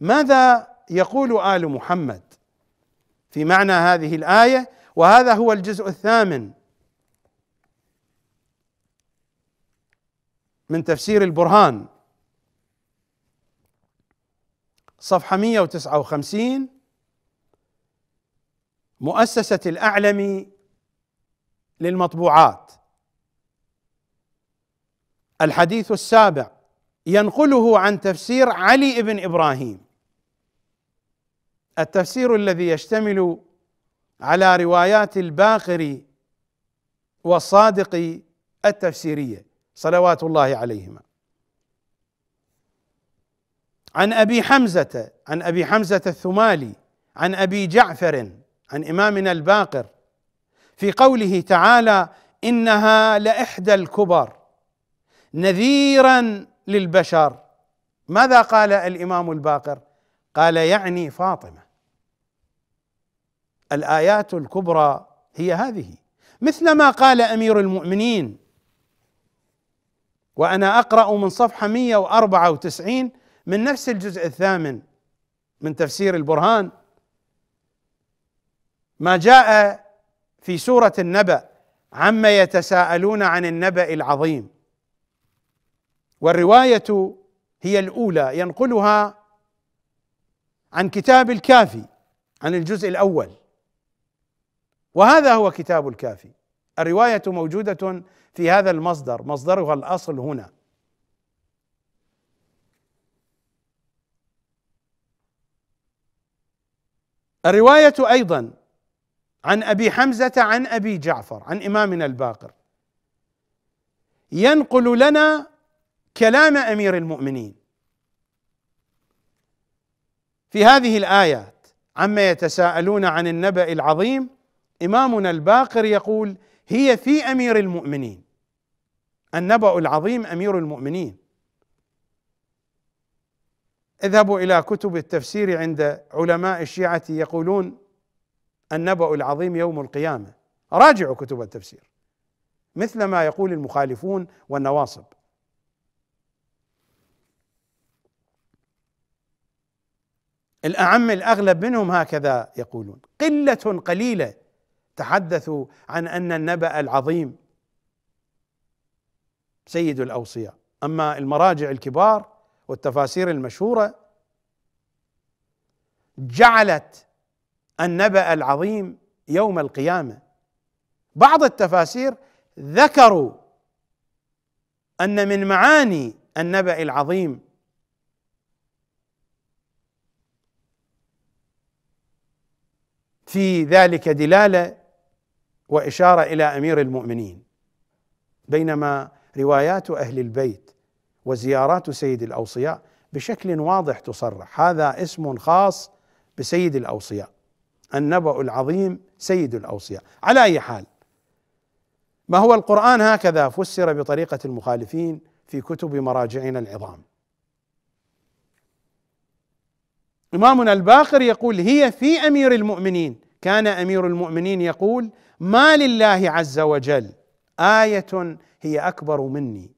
ماذا يقول ال محمد في معنى هذه الايه وهذا هو الجزء الثامن من تفسير البرهان صفحه 159 مؤسسه الاعلم للمطبوعات الحديث السابع ينقله عن تفسير علي بن ابراهيم التفسير الذي يشتمل على روايات الباقر والصادق التفسيريه صلوات الله عليهما عن ابي حمزه عن ابي حمزه الثمالي عن ابي جعفر عن امامنا الباقر في قوله تعالى انها لاحدى الكبر نذيرا للبشر ماذا قال الامام الباقر قال يعني فاطمه الايات الكبرى هي هذه مثل ما قال امير المؤمنين وانا اقرا من صفحه 194 من نفس الجزء الثامن من تفسير البرهان ما جاء في سوره النبأ عما يتساءلون عن النبأ العظيم والرواية هي الأولى ينقلها عن كتاب الكافي عن الجزء الأول وهذا هو كتاب الكافي الرواية موجودة في هذا المصدر مصدرها الأصل هنا الرواية أيضا عن أبي حمزة عن أبي جعفر عن إمامنا الباقر ينقل لنا كلام امير المؤمنين في هذه الايات عما يتساءلون عن النبأ العظيم امامنا الباقر يقول هي في امير المؤمنين النبأ العظيم امير المؤمنين اذهبوا الى كتب التفسير عند علماء الشيعه يقولون النبأ العظيم يوم القيامه راجعوا كتب التفسير مثل ما يقول المخالفون والنواصب الأعم الأغلب منهم هكذا يقولون قلة قليلة تحدثوا عن أن النبأ العظيم سيد الأوصياء أما المراجع الكبار والتفاسير المشهورة جعلت النبأ العظيم يوم القيامة بعض التفاسير ذكروا أن من معاني النبأ العظيم في ذلك دلاله واشاره الى امير المؤمنين بينما روايات اهل البيت وزيارات سيد الاوصياء بشكل واضح تصرح هذا اسم خاص بسيد الاوصياء النبأ العظيم سيد الاوصياء على اي حال ما هو القران هكذا فسر بطريقه المخالفين في كتب مراجعنا العظام إمامنا الباقر يقول هي في أمير المؤمنين كان أمير المؤمنين يقول ما لله عز وجل آية هي أكبر مني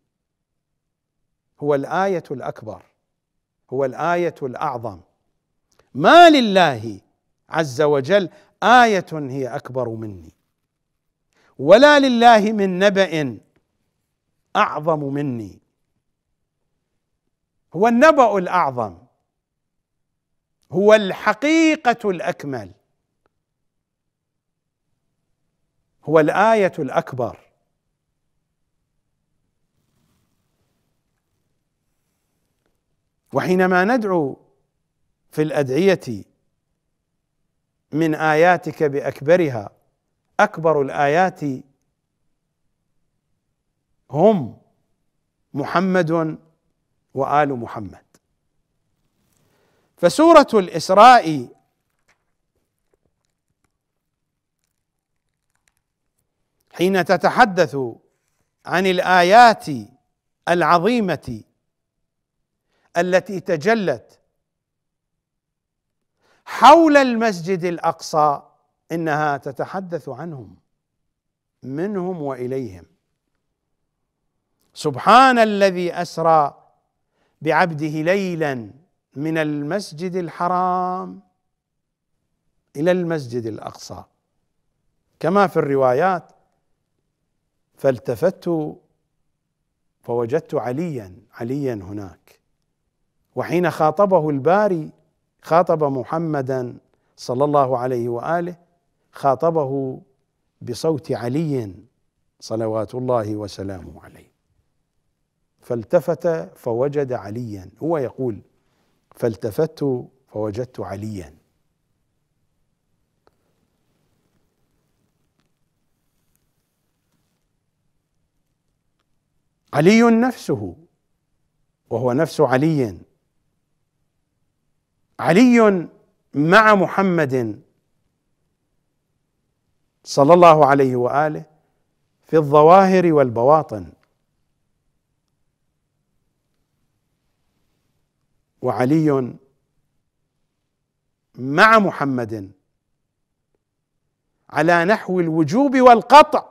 هو الآية الأكبر هو الآية الأعظم ما لله عز وجل آية هي أكبر مني ولا لله من نبأ أعظم مني هو النبأ الأعظم هو الحقيقه الاكمل هو الايه الاكبر وحينما ندعو في الادعيه من اياتك باكبرها اكبر الايات هم محمد وال محمد فسورة الإسراء حين تتحدث عن الآيات العظيمة التي تجلت حول المسجد الأقصى إنها تتحدث عنهم منهم وإليهم سبحان الذي أسرى بعبده ليلا من المسجد الحرام الى المسجد الاقصى كما في الروايات فالتفت فوجدت عليا عليا هناك وحين خاطبه الباري خاطب محمدا صلى الله عليه واله خاطبه بصوت علي صلوات الله وسلامه عليه فالتفت فوجد عليا هو يقول فالتفت فوجدت عليا علي نفسه وهو نفس علي علي مع محمد صلى الله عليه واله في الظواهر والبواطن وعلي مع محمد على نحو الوجوب والقطع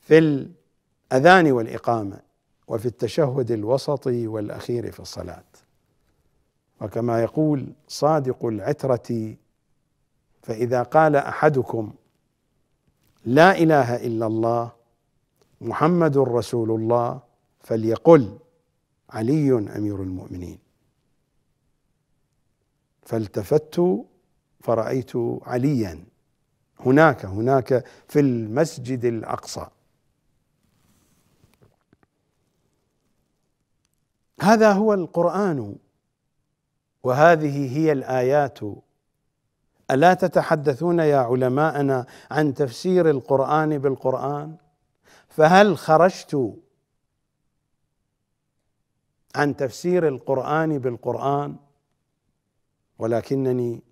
في الاذان والاقامه وفي التشهد الوسطي والاخير في الصلاه وكما يقول صادق العتره فاذا قال احدكم لا اله الا الله محمد رسول الله فليقل علي امير المؤمنين فالتفت فرايت عليا هناك هناك في المسجد الاقصى هذا هو القران وهذه هي الايات الا تتحدثون يا علماءنا عن تفسير القران بالقران فهل خرجت عن تفسير القران بالقران ولكنني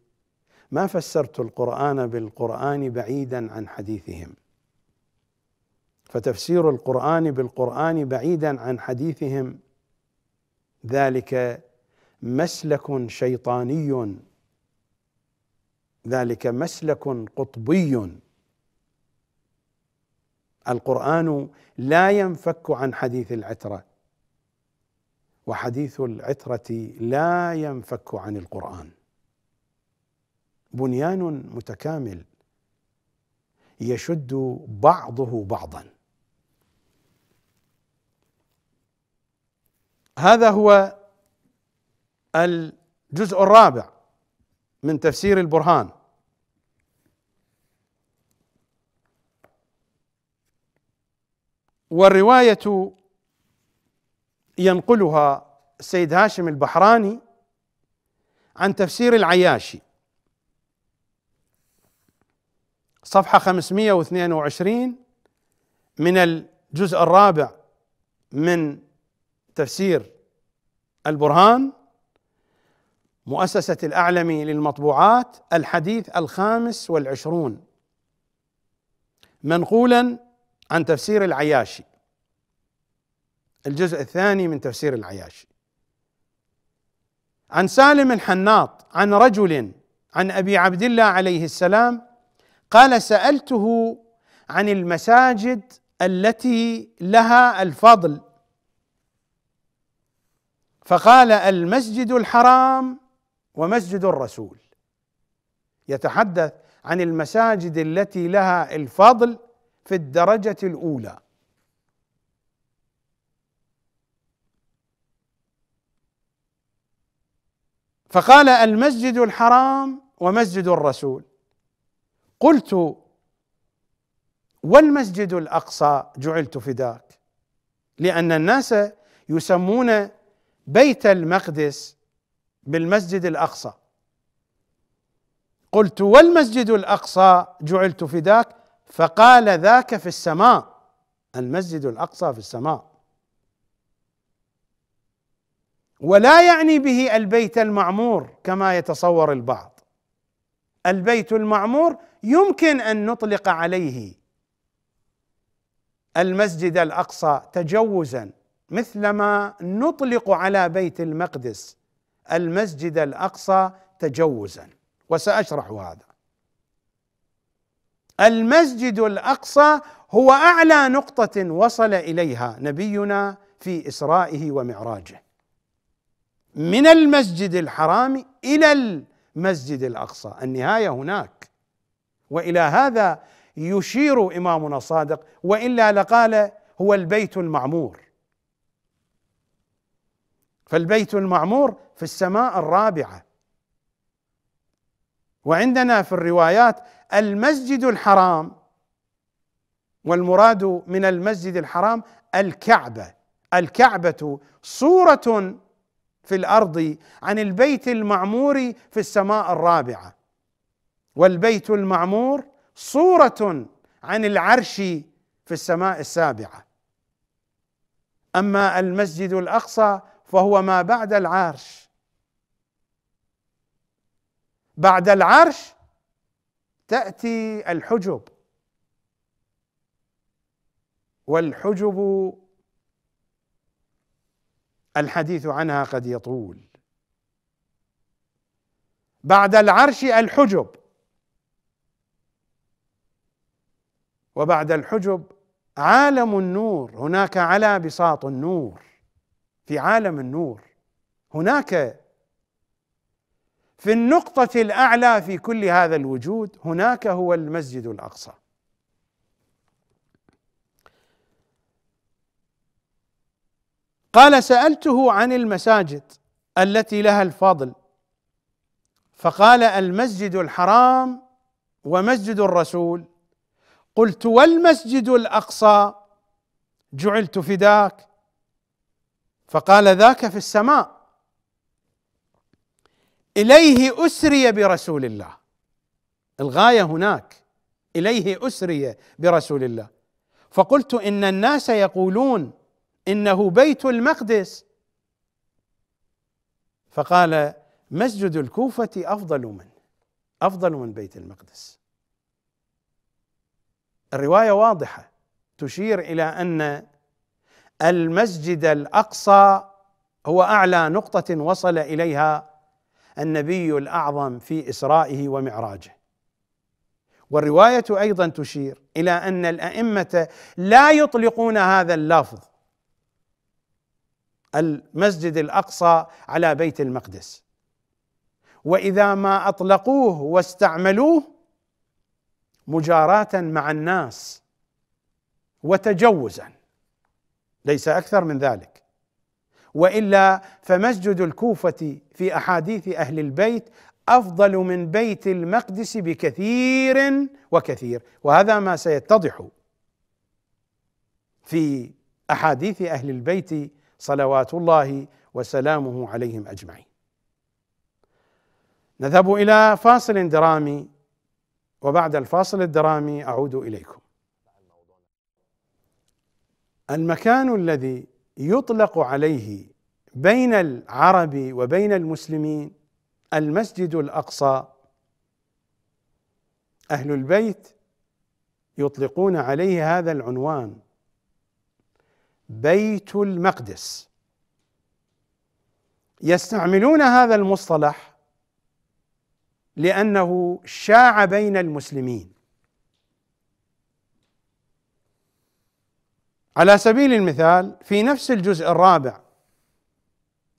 ما فسرت القران بالقران بعيدا عن حديثهم فتفسير القران بالقران بعيدا عن حديثهم ذلك مسلك شيطاني ذلك مسلك قطبي القران لا ينفك عن حديث العتره وحديث العترة لا ينفك عن القرآن بنيان متكامل يشد بعضه بعضا هذا هو الجزء الرابع من تفسير البرهان والروايه ينقلها السيد هاشم البحراني عن تفسير العياشي صفحة 522 من الجزء الرابع من تفسير البرهان مؤسسة الأعلم للمطبوعات الحديث الخامس والعشرون منقولا عن تفسير العياشي الجزء الثاني من تفسير العياشي عن سالم الحناط عن رجل عن ابي عبد الله عليه السلام قال سالته عن المساجد التي لها الفضل فقال المسجد الحرام ومسجد الرسول يتحدث عن المساجد التي لها الفضل في الدرجه الاولى فقال المسجد الحرام ومسجد الرسول قلت والمسجد الاقصى جعلت فداك لان الناس يسمون بيت المقدس بالمسجد الاقصى قلت والمسجد الاقصى جعلت فداك فقال ذاك في السماء المسجد الاقصى في السماء ولا يعني به البيت المعمور كما يتصور البعض البيت المعمور يمكن ان نطلق عليه المسجد الاقصى تجوزا مثلما نطلق على بيت المقدس المسجد الاقصى تجوزا وساشرح هذا المسجد الاقصى هو اعلى نقطه وصل اليها نبينا في اسرائه ومعراجه من المسجد الحرام الى المسجد الاقصى النهايه هناك والى هذا يشير امامنا الصادق والا لقال هو البيت المعمور فالبيت المعمور في السماء الرابعه وعندنا في الروايات المسجد الحرام والمراد من المسجد الحرام الكعبه الكعبه صوره في الارض عن البيت المعمور في السماء الرابعه والبيت المعمور صوره عن العرش في السماء السابعه اما المسجد الاقصى فهو ما بعد العرش بعد العرش تاتي الحجب والحجب الحديث عنها قد يطول بعد العرش الحجب وبعد الحجب عالم النور هناك على بساط النور في عالم النور هناك في النقطة الأعلى في كل هذا الوجود هناك هو المسجد الأقصى قال سالته عن المساجد التي لها الفضل فقال المسجد الحرام ومسجد الرسول قلت والمسجد الاقصى جعلت فداك فقال ذاك في السماء اليه اسري برسول الله الغايه هناك اليه اسري برسول الله فقلت ان الناس يقولون انه بيت المقدس فقال مسجد الكوفه افضل من افضل من بيت المقدس الروايه واضحه تشير الى ان المسجد الاقصى هو اعلى نقطه وصل اليها النبي الاعظم في اسرائه ومعراجه والروايه ايضا تشير الى ان الائمه لا يطلقون هذا اللفظ المسجد الاقصى على بيت المقدس واذا ما اطلقوه واستعملوه مجاراه مع الناس وتجوزا ليس اكثر من ذلك والا فمسجد الكوفه في احاديث اهل البيت افضل من بيت المقدس بكثير وكثير وهذا ما سيتضح في احاديث اهل البيت صلوات الله وسلامه عليهم اجمعين. نذهب الى فاصل درامي وبعد الفاصل الدرامي اعود اليكم. المكان الذي يطلق عليه بين العرب وبين المسلمين المسجد الاقصى اهل البيت يطلقون عليه هذا العنوان بيت المقدس يستعملون هذا المصطلح لانه شاع بين المسلمين على سبيل المثال في نفس الجزء الرابع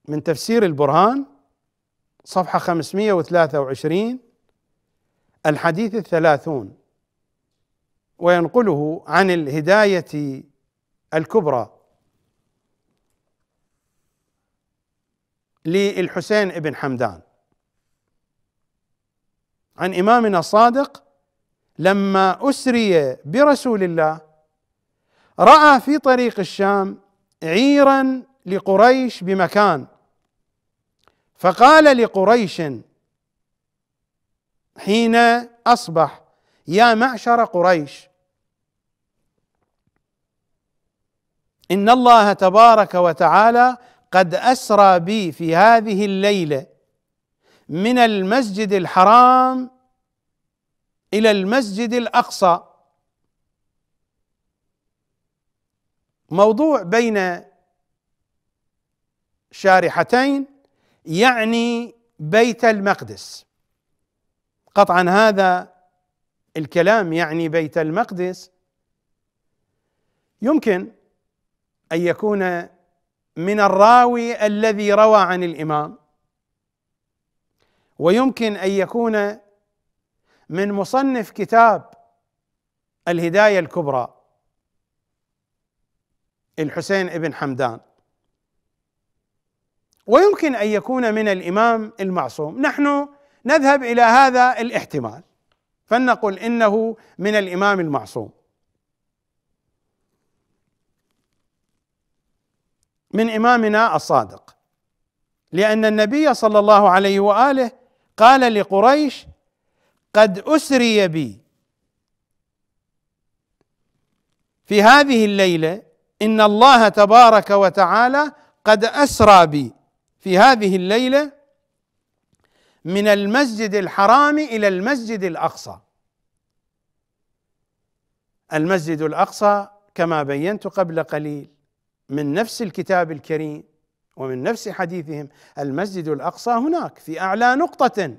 من تفسير البرهان صفحه 523 الحديث الثلاثون وينقله عن الهدايه الكبرى للحسين بن حمدان عن إمامنا الصادق لما أسري برسول الله رأى في طريق الشام عيرا لقريش بمكان فقال لقريش حين أصبح يا معشر قريش إن الله تبارك وتعالى قد اسرى بي في هذه الليله من المسجد الحرام الى المسجد الاقصى موضوع بين شارحتين يعني بيت المقدس قطعا هذا الكلام يعني بيت المقدس يمكن ان يكون من الراوي الذي روى عن الامام ويمكن ان يكون من مصنف كتاب الهدايه الكبرى الحسين بن حمدان ويمكن ان يكون من الامام المعصوم نحن نذهب الى هذا الاحتمال فلنقل انه من الامام المعصوم من إمامنا الصادق لأن النبي صلى الله عليه وآله قال لقريش قد أسري بي في هذه الليلة إن الله تبارك وتعالى قد أسرى بي في هذه الليلة من المسجد الحرام إلى المسجد الأقصى المسجد الأقصى كما بينت قبل قليل من نفس الكتاب الكريم ومن نفس حديثهم المسجد الاقصى هناك في اعلى نقطه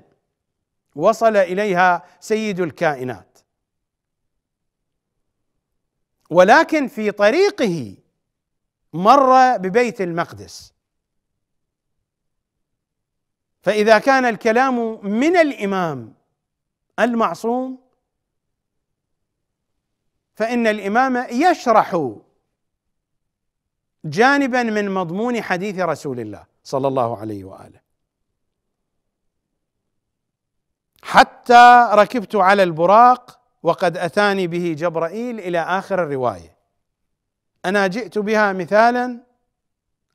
وصل اليها سيد الكائنات ولكن في طريقه مر ببيت المقدس فاذا كان الكلام من الامام المعصوم فان الامام يشرح جانبا من مضمون حديث رسول الله صلى الله عليه واله حتى ركبت على البراق وقد اتاني به جبرائيل الى اخر الروايه انا جئت بها مثالا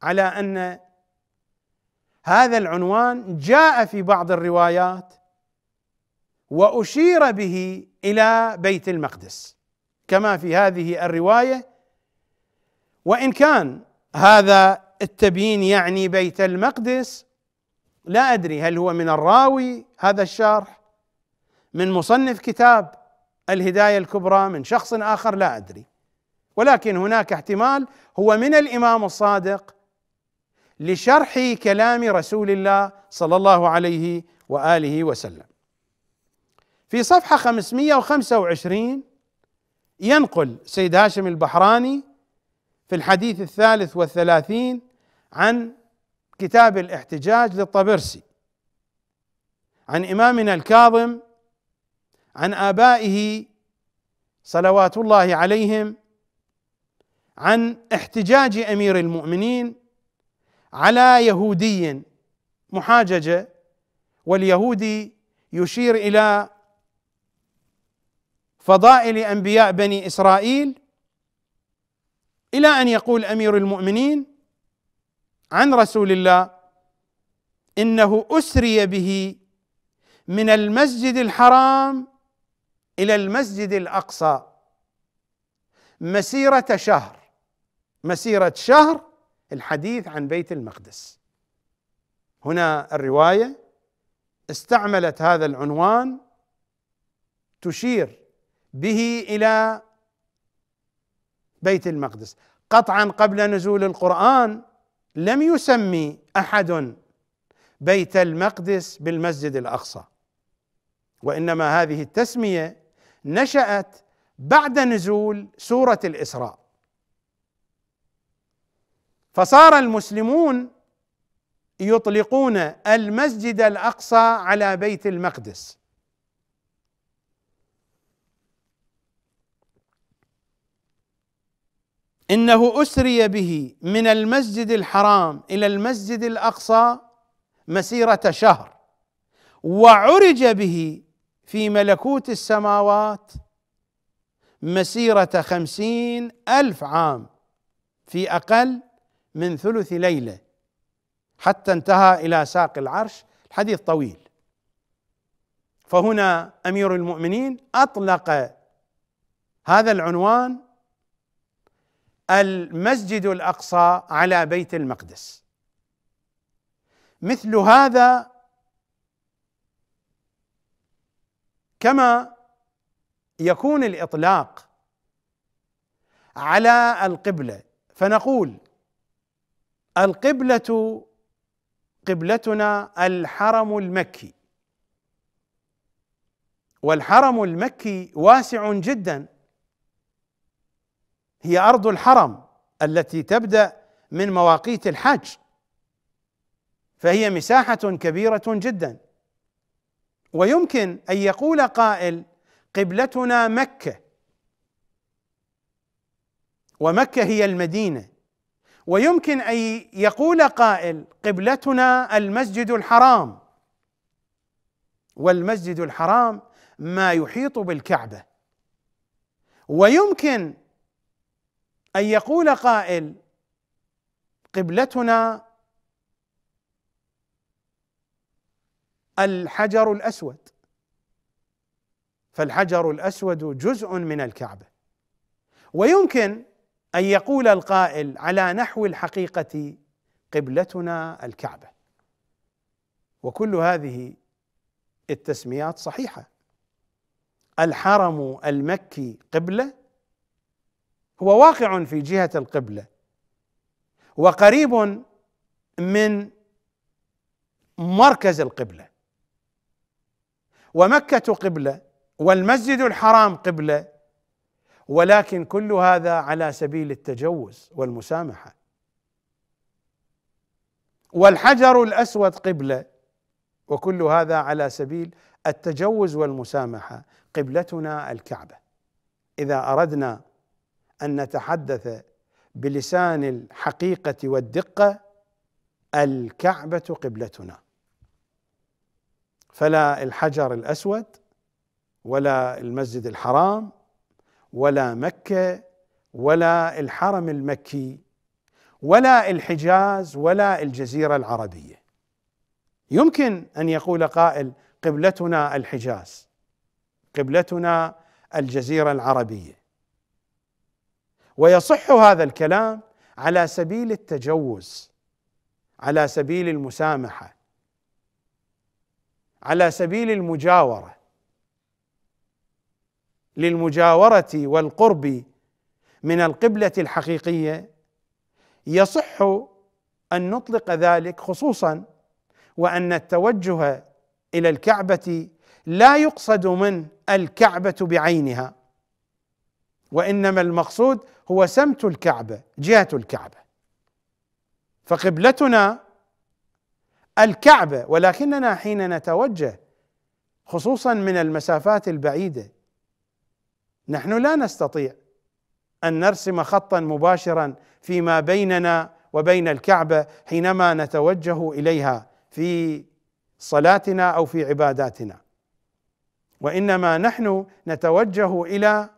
على ان هذا العنوان جاء في بعض الروايات واشير به الى بيت المقدس كما في هذه الروايه وان كان هذا التبيين يعني بيت المقدس لا ادري هل هو من الراوي هذا الشرح من مصنف كتاب الهدايه الكبرى من شخص اخر لا ادري ولكن هناك احتمال هو من الامام الصادق لشرح كلام رسول الله صلى الله عليه واله وسلم في صفحه 525 ينقل سيد هاشم البحراني في الحديث الثالث والثلاثين عن كتاب الاحتجاج للطبرسي عن إمامنا الكاظم عن آبائه صلوات الله عليهم عن احتجاج أمير المؤمنين على يهودي محاججة واليهودي يشير إلى فضائل أنبياء بني إسرائيل الى ان يقول امير المؤمنين عن رسول الله انه اسري به من المسجد الحرام الى المسجد الاقصى مسيره شهر مسيره شهر الحديث عن بيت المقدس هنا الروايه استعملت هذا العنوان تشير به الى بيت المقدس قطعا قبل نزول القرآن لم يسمي أحد بيت المقدس بالمسجد الأقصى وإنما هذه التسمية نشأت بعد نزول سورة الإسراء فصار المسلمون يطلقون المسجد الأقصى على بيت المقدس انه اسري به من المسجد الحرام الى المسجد الاقصى مسيره شهر وعرج به في ملكوت السماوات مسيرة خمسين ألف عام في أقل من ثلث ليلة حتى انتهى إلى ساق العرش الحديث طويل فهنا أمير المؤمنين أطلق هذا العنوان المسجد الاقصى على بيت المقدس مثل هذا كما يكون الاطلاق على القبله فنقول القبله قبلتنا الحرم المكي والحرم المكي واسع جدا هي ارض الحرم التي تبدا من مواقيت الحج فهي مساحه كبيره جدا ويمكن ان يقول قائل قبلتنا مكه ومكه هي المدينه ويمكن ان يقول قائل قبلتنا المسجد الحرام والمسجد الحرام ما يحيط بالكعبه ويمكن ان يقول قائل قبلتنا الحجر الاسود فالحجر الاسود جزء من الكعبه ويمكن ان يقول القائل على نحو الحقيقه قبلتنا الكعبه وكل هذه التسميات صحيحه الحرم المكي قبله هو واقع في جهه القبله وقريب من مركز القبله ومكه قبله والمسجد الحرام قبله ولكن كل هذا على سبيل التجوز والمسامحه والحجر الاسود قبله وكل هذا على سبيل التجوز والمسامحه قبلتنا الكعبه اذا اردنا ان نتحدث بلسان الحقيقه والدقه الكعبه قبلتنا فلا الحجر الاسود ولا المسجد الحرام ولا مكه ولا الحرم المكي ولا الحجاز ولا الجزيره العربيه يمكن ان يقول قائل قبلتنا الحجاز قبلتنا الجزيره العربيه ويصح هذا الكلام على سبيل التجوز على سبيل المسامحه على سبيل المجاوره للمجاوره والقرب من القبله الحقيقيه يصح ان نطلق ذلك خصوصا وان التوجه الى الكعبه لا يقصد من الكعبه بعينها وانما المقصود هو سمت الكعبه جهه الكعبه فقبلتنا الكعبه ولكننا حين نتوجه خصوصا من المسافات البعيده نحن لا نستطيع ان نرسم خطا مباشرا فيما بيننا وبين الكعبه حينما نتوجه اليها في صلاتنا او في عباداتنا وانما نحن نتوجه الى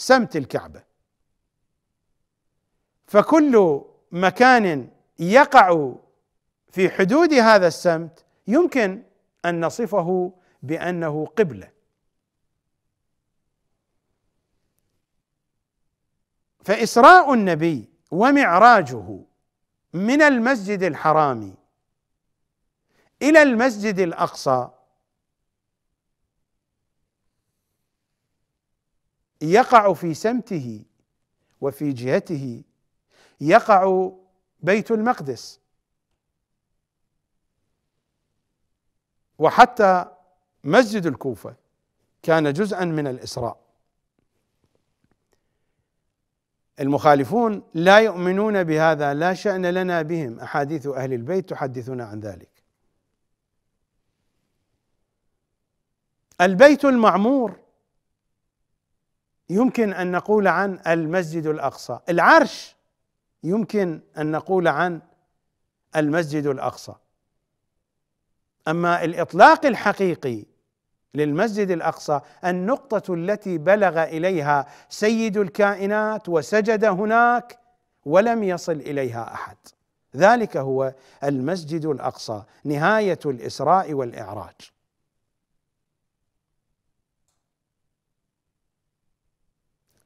سمت الكعبه فكل مكان يقع في حدود هذا السمت يمكن ان نصفه بانه قبله فاسراء النبي ومعراجه من المسجد الحرام الى المسجد الاقصى يقع في سمته وفي جهته يقع بيت المقدس وحتى مسجد الكوفه كان جزءا من الاسراء المخالفون لا يؤمنون بهذا لا شان لنا بهم احاديث اهل البيت تحدثنا عن ذلك البيت المعمور يمكن ان نقول عن المسجد الاقصى العرش يمكن ان نقول عن المسجد الاقصى اما الاطلاق الحقيقي للمسجد الاقصى النقطه التي بلغ اليها سيد الكائنات وسجد هناك ولم يصل اليها احد ذلك هو المسجد الاقصى نهايه الاسراء والاعراج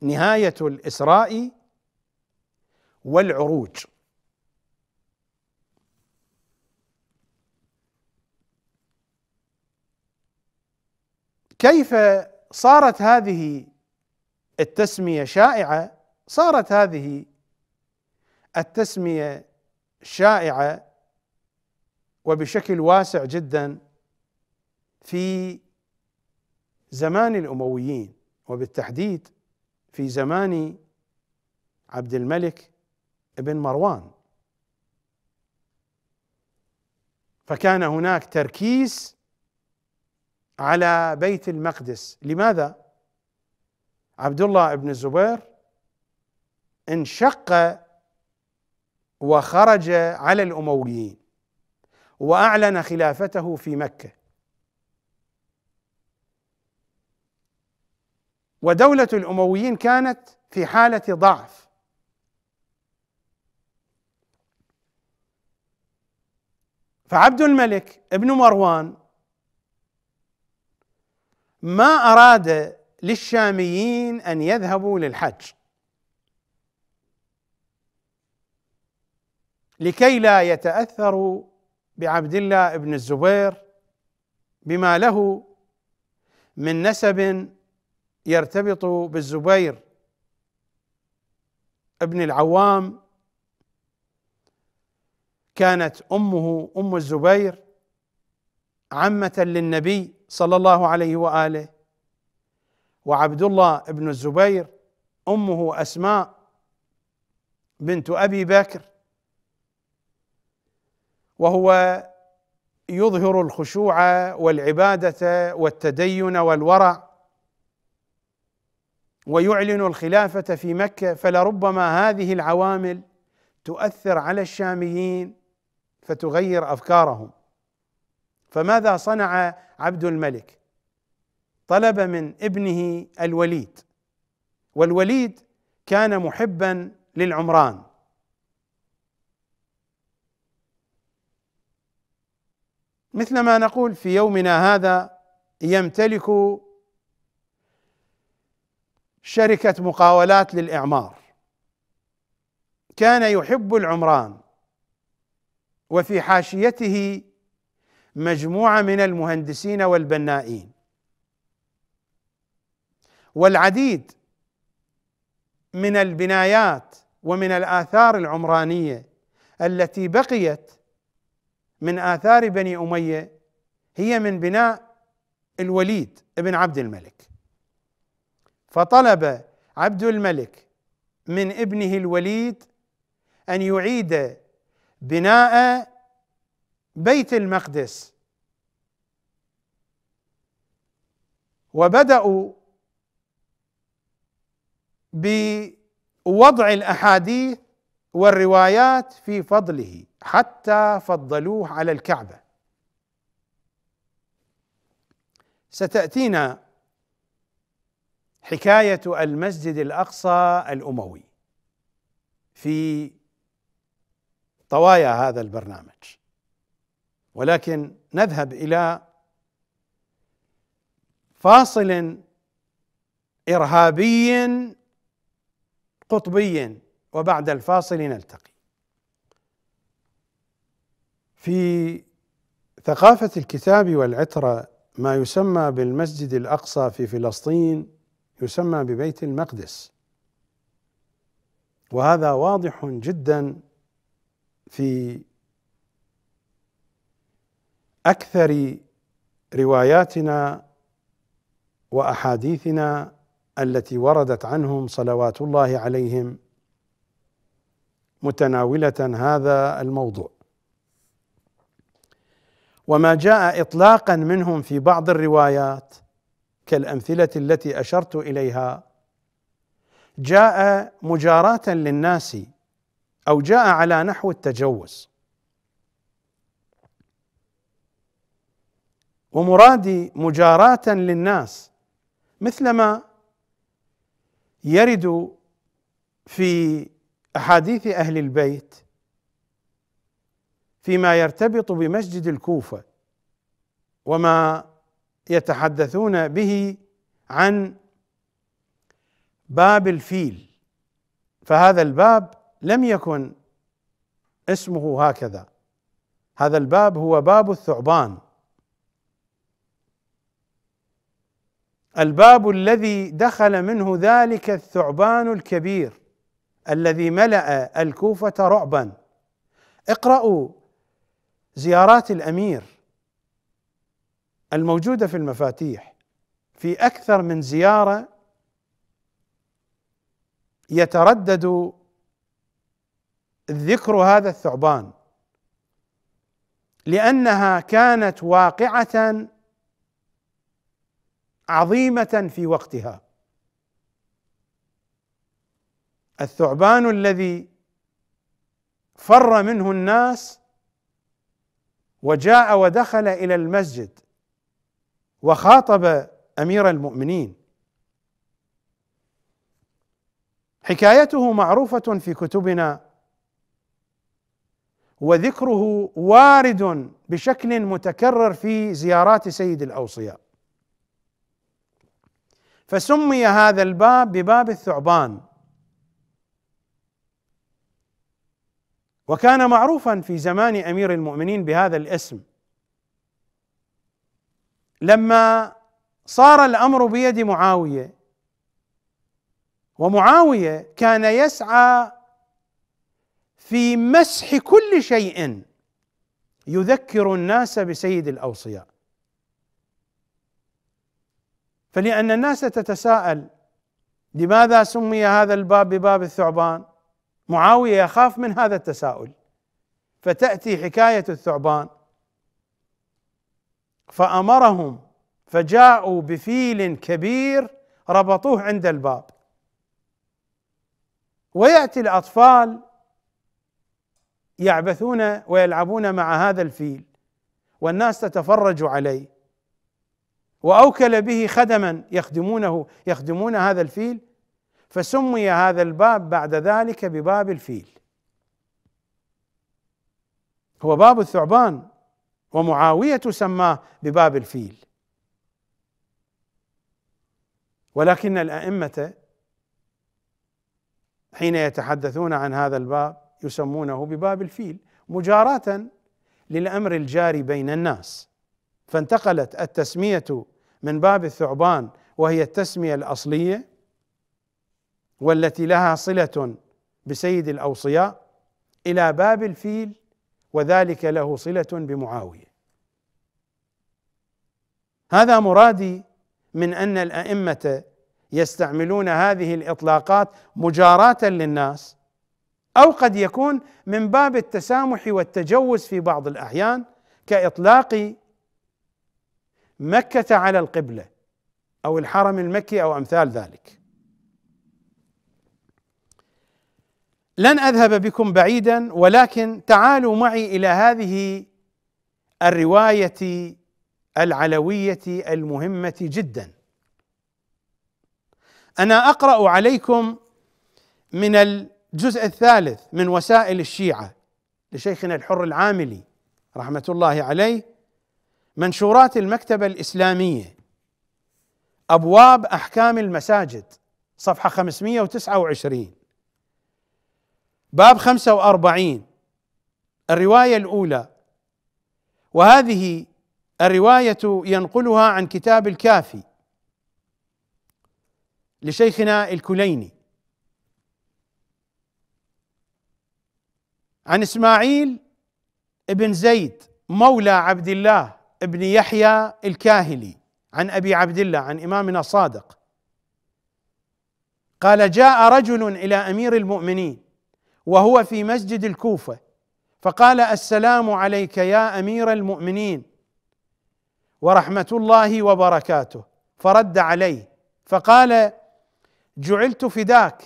نهايه الاسراء والعروج كيف صارت هذه التسميه شائعه صارت هذه التسميه شائعه وبشكل واسع جدا في زمان الامويين وبالتحديد في زمان عبد الملك بن مروان فكان هناك تركيز على بيت المقدس لماذا عبد الله بن الزبير انشق وخرج على الامويين واعلن خلافته في مكه ودولة الأمويين كانت في حالة ضعف فعبد الملك ابن مروان ما أراد للشاميين أن يذهبوا للحج لكي لا يتأثروا بعبد الله بن الزبير بما له من نسب يرتبط بالزبير ابن العوام كانت امه ام الزبير عمه للنبي صلى الله عليه واله وعبد الله بن الزبير امه اسماء بنت ابي بكر وهو يظهر الخشوع والعباده والتدين والورع ويعلن الخلافة في مكة فلربما هذه العوامل تؤثر على الشاميين فتغير أفكارهم فماذا صنع عبد الملك طلب من ابنه الوليد والوليد كان محبا للعمران مثل ما نقول في يومنا هذا يمتلك شركه مقاولات للاعمار كان يحب العمران وفي حاشيته مجموعه من المهندسين والبنائين والعديد من البنايات ومن الاثار العمرانيه التي بقيت من اثار بني اميه هي من بناء الوليد بن عبد الملك فطلب عبد الملك من ابنه الوليد ان يعيد بناء بيت المقدس وبداوا بوضع الاحاديث والروايات في فضله حتى فضلوه على الكعبه ستاتينا حكايه المسجد الاقصى الاموي في طوايا هذا البرنامج ولكن نذهب الى فاصل ارهابي قطبي وبعد الفاصل نلتقي في ثقافه الكتاب والعتره ما يسمى بالمسجد الاقصى في فلسطين يسمى ببيت المقدس وهذا واضح جدا في اكثر رواياتنا واحاديثنا التي وردت عنهم صلوات الله عليهم متناوله هذا الموضوع وما جاء اطلاقا منهم في بعض الروايات كالامثله التي اشرت اليها جاء مجاراه للناس او جاء على نحو التجوز ومرادي مجاراه للناس مثلما يرد في احاديث اهل البيت فيما يرتبط بمسجد الكوفه وما يتحدثون به عن باب الفيل فهذا الباب لم يكن اسمه هكذا هذا الباب هو باب الثعبان الباب الذي دخل منه ذلك الثعبان الكبير الذي ملأ الكوفة رعبا اقرأوا زيارات الأمير الموجوده في المفاتيح في اكثر من زياره يتردد ذكر هذا الثعبان لانها كانت واقعه عظيمه في وقتها الثعبان الذي فر منه الناس وجاء ودخل الى المسجد وخاطب امير المؤمنين حكايته معروفه في كتبنا وذكره وارد بشكل متكرر في زيارات سيد الاوصياء فسمي هذا الباب بباب الثعبان وكان معروفا في زمان امير المؤمنين بهذا الاسم لما صار الامر بيد معاويه ومعاويه كان يسعى في مسح كل شيء يذكر الناس بسيد الاوصياء فلان الناس تتساءل لماذا سمي هذا الباب بباب الثعبان معاويه يخاف من هذا التساؤل فتاتي حكايه الثعبان فامرهم فجاءوا بفيل كبير ربطوه عند الباب وياتي الاطفال يعبثون ويلعبون مع هذا الفيل والناس تتفرج عليه واوكل به خدما يخدمونه يخدمون هذا الفيل فسمي هذا الباب بعد ذلك بباب الفيل هو باب الثعبان ومعاويه سماه بباب الفيل ولكن الائمه حين يتحدثون عن هذا الباب يسمونه بباب الفيل مجاراه للامر الجاري بين الناس فانتقلت التسميه من باب الثعبان وهي التسميه الاصليه والتي لها صله بسيد الاوصياء الى باب الفيل وذلك له صله بمعاويه هذا مرادي من ان الائمه يستعملون هذه الاطلاقات مجاراه للناس او قد يكون من باب التسامح والتجوز في بعض الاحيان كاطلاق مكه على القبله او الحرم المكي او امثال ذلك لن اذهب بكم بعيدا ولكن تعالوا معي الى هذه الروايه العلويه المهمه جدا انا اقرا عليكم من الجزء الثالث من وسائل الشيعه لشيخنا الحر العاملي رحمه الله عليه منشورات المكتبه الاسلاميه ابواب احكام المساجد صفحه 529 باب 45 الرواية الأولى وهذه الرواية ينقلها عن كتاب الكافي لشيخنا الكليني عن اسماعيل بن زيد مولى عبد الله بن يحيى الكاهلي عن ابي عبد الله عن امامنا الصادق قال جاء رجل الى امير المؤمنين وهو في مسجد الكوفه فقال السلام عليك يا امير المؤمنين ورحمه الله وبركاته فرد عليه فقال جعلت فداك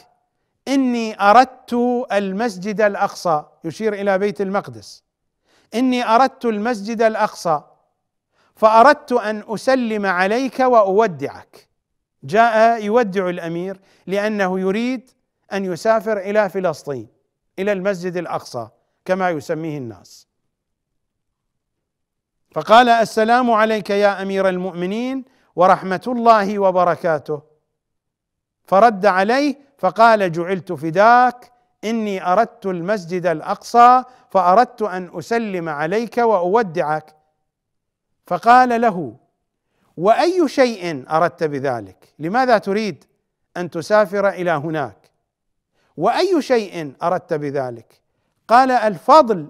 اني اردت المسجد الاقصى يشير الى بيت المقدس اني اردت المسجد الاقصى فاردت ان اسلم عليك واودعك جاء يودع الامير لانه يريد ان يسافر الى فلسطين الى المسجد الاقصى كما يسميه الناس فقال السلام عليك يا امير المؤمنين ورحمه الله وبركاته فرد عليه فقال جعلت فداك اني اردت المسجد الاقصى فاردت ان اسلم عليك واودعك فقال له واي شيء اردت بذلك لماذا تريد ان تسافر الى هناك واي شيء اردت بذلك قال الفضل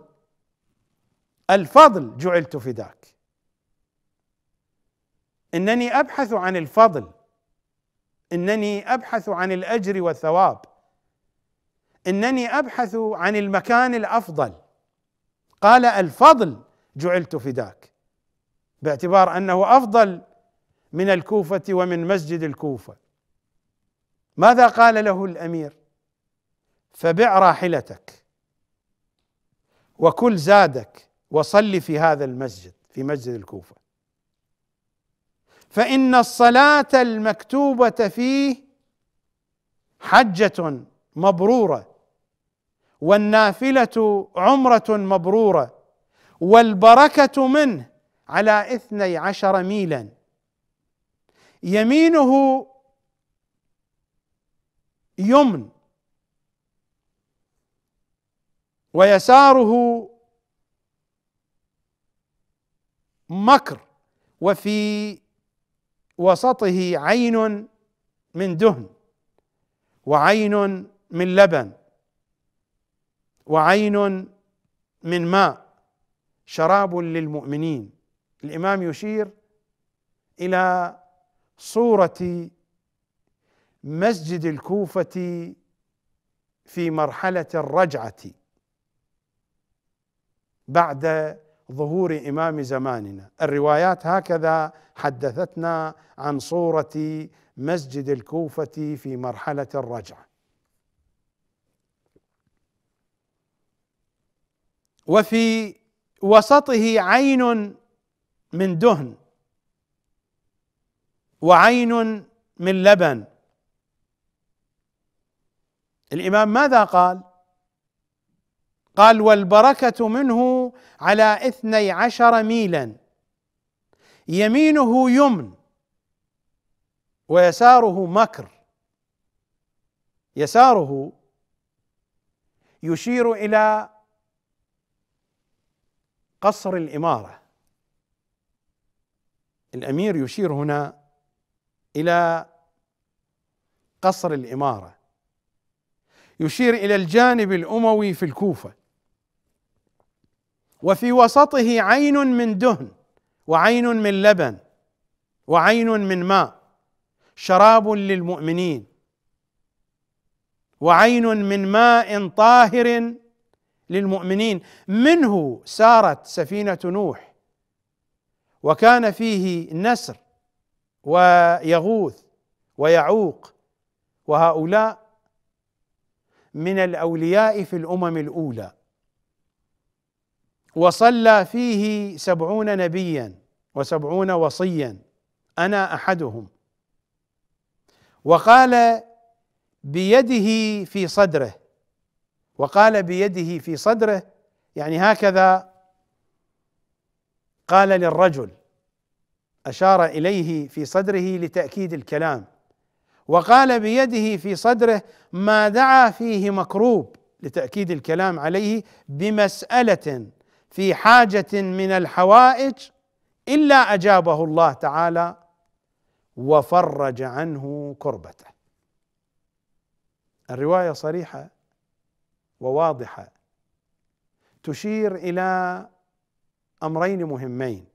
الفضل جعلت فداك انني ابحث عن الفضل انني ابحث عن الاجر والثواب انني ابحث عن المكان الافضل قال الفضل جعلت فداك باعتبار انه افضل من الكوفه ومن مسجد الكوفه ماذا قال له الامير فبع راحلتك وكل زادك وصل في هذا المسجد في مسجد الكوفه فان الصلاه المكتوبه فيه حجه مبروره والنافله عمره مبروره والبركه منه على اثني عشر ميلا يمينه يمن ويساره مكر وفي وسطه عين من دهن وعين من لبن وعين من ماء شراب للمؤمنين الامام يشير الى صوره مسجد الكوفه في مرحله الرجعه بعد ظهور امام زماننا الروايات هكذا حدثتنا عن صوره مسجد الكوفه في مرحله الرجعه وفي وسطه عين من دهن وعين من لبن الامام ماذا قال قال والبركة منه على اثني عشر ميلا يمينه يمن ويساره مكر يساره يشير إلى قصر الإمارة الأمير يشير هنا إلى قصر الإمارة يشير إلى الجانب الأموي في الكوفة وفي وسطه عين من دهن وعين من لبن وعين من ماء شراب للمؤمنين وعين من ماء طاهر للمؤمنين منه سارت سفينه نوح وكان فيه نسر ويغوث ويعوق وهؤلاء من الاولياء في الامم الاولى وصلى فيه سبعون نبيا وسبعون وصيا أنا أحدهم وقال بيده في صدره وقال بيده في صدره يعني هكذا قال للرجل أشار إليه في صدره لتأكيد الكلام وقال بيده في صدره ما دعا فيه مكروب لتأكيد الكلام عليه بمسألة في حاجه من الحوائج الا اجابه الله تعالى وفرج عنه كربته الروايه صريحه وواضحه تشير الى امرين مهمين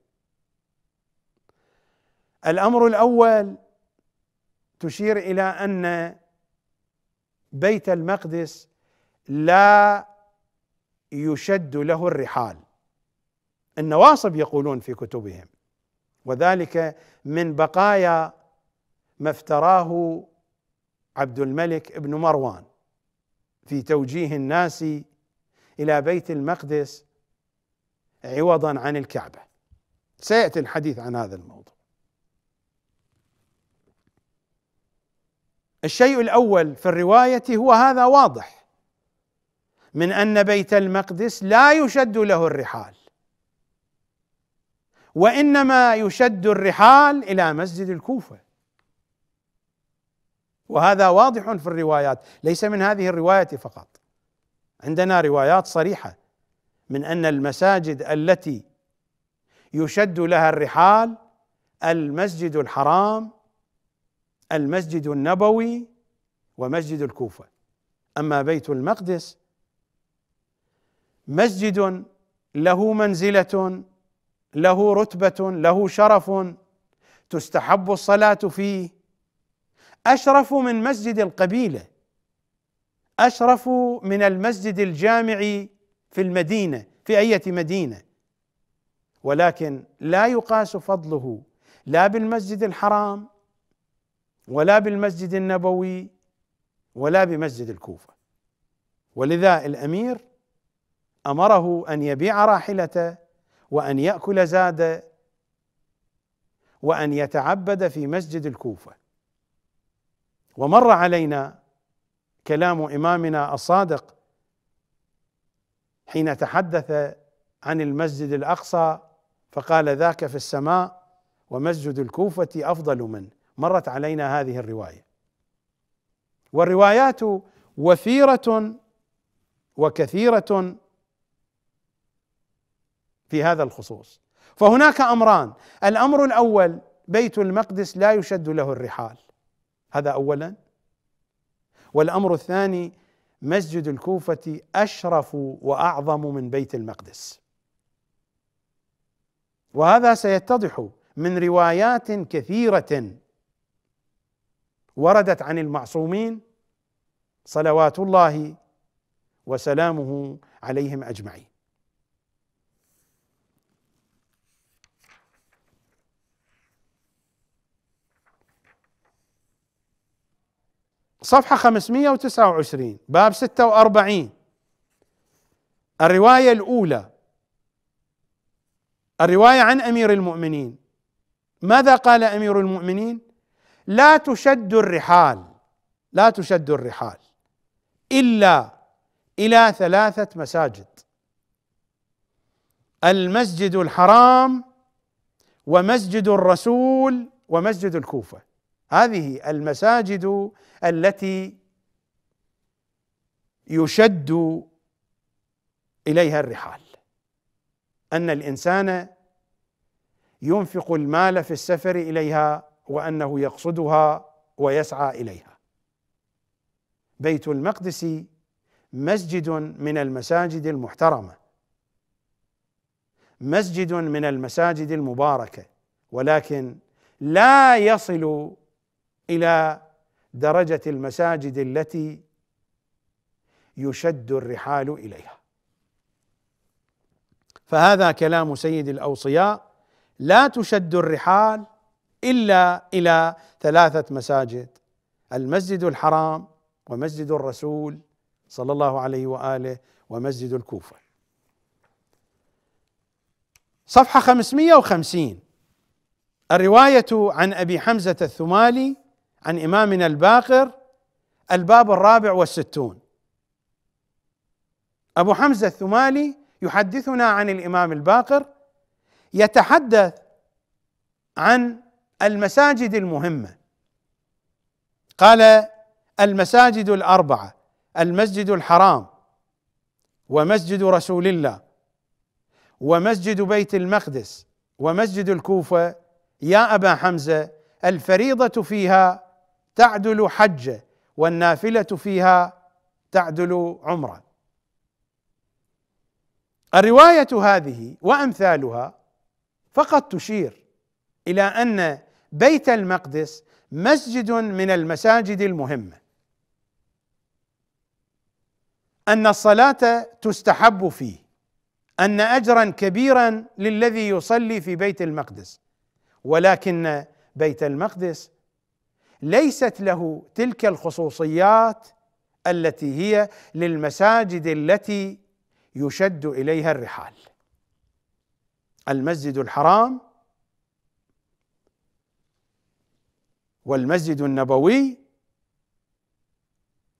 الامر الاول تشير الى ان بيت المقدس لا يشد له الرحال النواصب يقولون في كتبهم وذلك من بقايا ما افتراه عبد الملك بن مروان في توجيه الناس الى بيت المقدس عوضا عن الكعبه سياتي الحديث عن هذا الموضوع الشيء الاول في الروايه هو هذا واضح من ان بيت المقدس لا يشد له الرحال وانما يشد الرحال الى مسجد الكوفه وهذا واضح في الروايات ليس من هذه الروايه فقط عندنا روايات صريحه من ان المساجد التي يشد لها الرحال المسجد الحرام المسجد النبوي ومسجد الكوفه اما بيت المقدس مسجد له منزله له رتبه له شرف تستحب الصلاه فيه اشرف من مسجد القبيله اشرف من المسجد الجامع في المدينه في اية مدينه ولكن لا يقاس فضله لا بالمسجد الحرام ولا بالمسجد النبوي ولا بمسجد الكوفه ولذا الامير امره ان يبيع راحلته وأن يأكل زاد وأن يتعبد في مسجد الكوفة ومر علينا كلام إمامنا الصادق حين تحدث عن المسجد الأقصى فقال ذاك في السماء ومسجد الكوفة أفضل منه مرت علينا هذه الرواية والروايات وفيرة وكثيرة في هذا الخصوص فهناك امران الامر الاول بيت المقدس لا يشد له الرحال هذا اولا والامر الثاني مسجد الكوفه اشرف واعظم من بيت المقدس وهذا سيتضح من روايات كثيره وردت عن المعصومين صلوات الله وسلامه عليهم اجمعين صفحة 529 باب 46 الرواية الأولى الرواية عن أمير المؤمنين ماذا قال أمير المؤمنين لا تشد الرحال لا تشد الرحال إلا إلى ثلاثة مساجد المسجد الحرام ومسجد الرسول ومسجد الكوفه هذه المساجد التي يشد اليها الرحال ان الانسان ينفق المال في السفر اليها وانه يقصدها ويسعى اليها بيت المقدس مسجد من المساجد المحترمه مسجد من المساجد المباركه ولكن لا يصل الى درجه المساجد التي يشد الرحال اليها فهذا كلام سيد الاوصياء لا تشد الرحال الا الى ثلاثه مساجد المسجد الحرام ومسجد الرسول صلى الله عليه واله ومسجد الكوفه صفحه 550 الروايه عن ابي حمزه الثمالي عن إمامنا الباقر الباب الرابع والستون أبو حمزة الثمالي يحدثنا عن الإمام الباقر يتحدث عن المساجد المهمة قال المساجد الأربعة المسجد الحرام ومسجد رسول الله ومسجد بيت المقدس ومسجد الكوفة يا أبا حمزة الفريضة فيها تعدل حجه والنافله فيها تعدل عمره الروايه هذه وامثالها فقط تشير الى ان بيت المقدس مسجد من المساجد المهمه ان الصلاه تستحب فيه ان اجرا كبيرا للذي يصلي في بيت المقدس ولكن بيت المقدس ليست له تلك الخصوصيات التي هي للمساجد التي يشد اليها الرحال المسجد الحرام والمسجد النبوي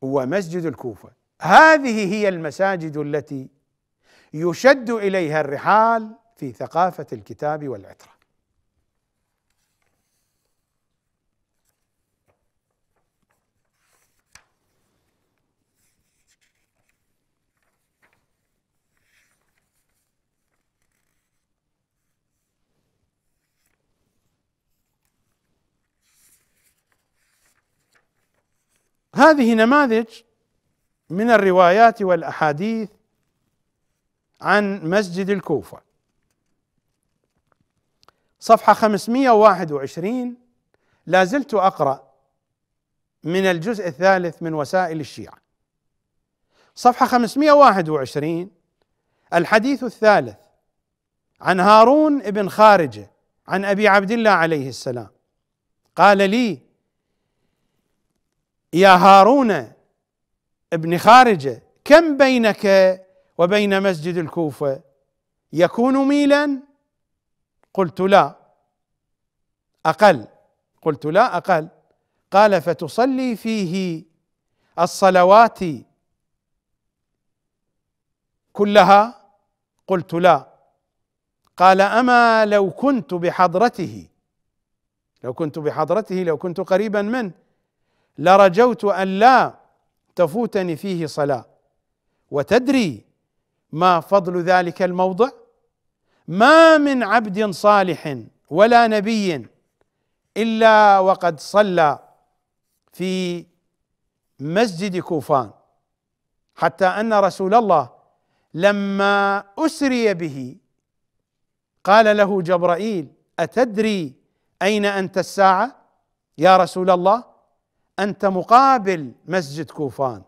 ومسجد الكوفه هذه هي المساجد التي يشد اليها الرحال في ثقافه الكتاب والعتره هذه نماذج من الروايات والاحاديث عن مسجد الكوفه صفحه 521 لا زلت اقرا من الجزء الثالث من وسائل الشيعه صفحه 521 الحديث الثالث عن هارون ابن خارجه عن ابي عبد الله عليه السلام قال لي يا هارون ابن خارجه كم بينك وبين مسجد الكوفه يكون ميلا قلت لا اقل قلت لا اقل قال فتصلي فيه الصلوات كلها قلت لا قال اما لو كنت بحضرته لو كنت بحضرته لو كنت قريبا منه لرجوت ان لا تفوتني فيه صلاه وتدري ما فضل ذلك الموضع ما من عبد صالح ولا نبي الا وقد صلى في مسجد كوفان حتى ان رسول الله لما اسري به قال له جبرائيل اتدري اين انت الساعه يا رسول الله انت مقابل مسجد كوفان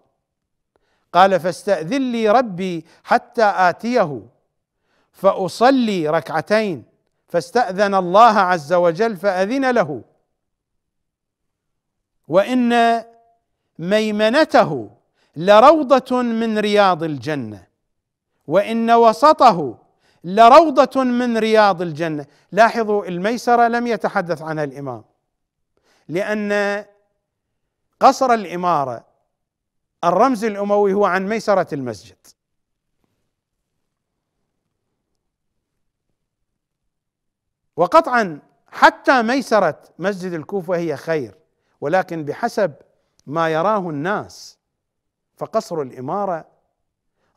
قال فاستاذن لي ربي حتى اتيه فاصلي ركعتين فاستاذن الله عز وجل فاذن له وان ميمنته لروضه من رياض الجنه وان وسطه لروضه من رياض الجنه لاحظوا الميسره لم يتحدث عنها الامام لان قصر الإمارة الرمز الأموي هو عن ميسرة المسجد وقطعا حتى ميسرة مسجد الكوفة هي خير ولكن بحسب ما يراه الناس فقصر الإمارة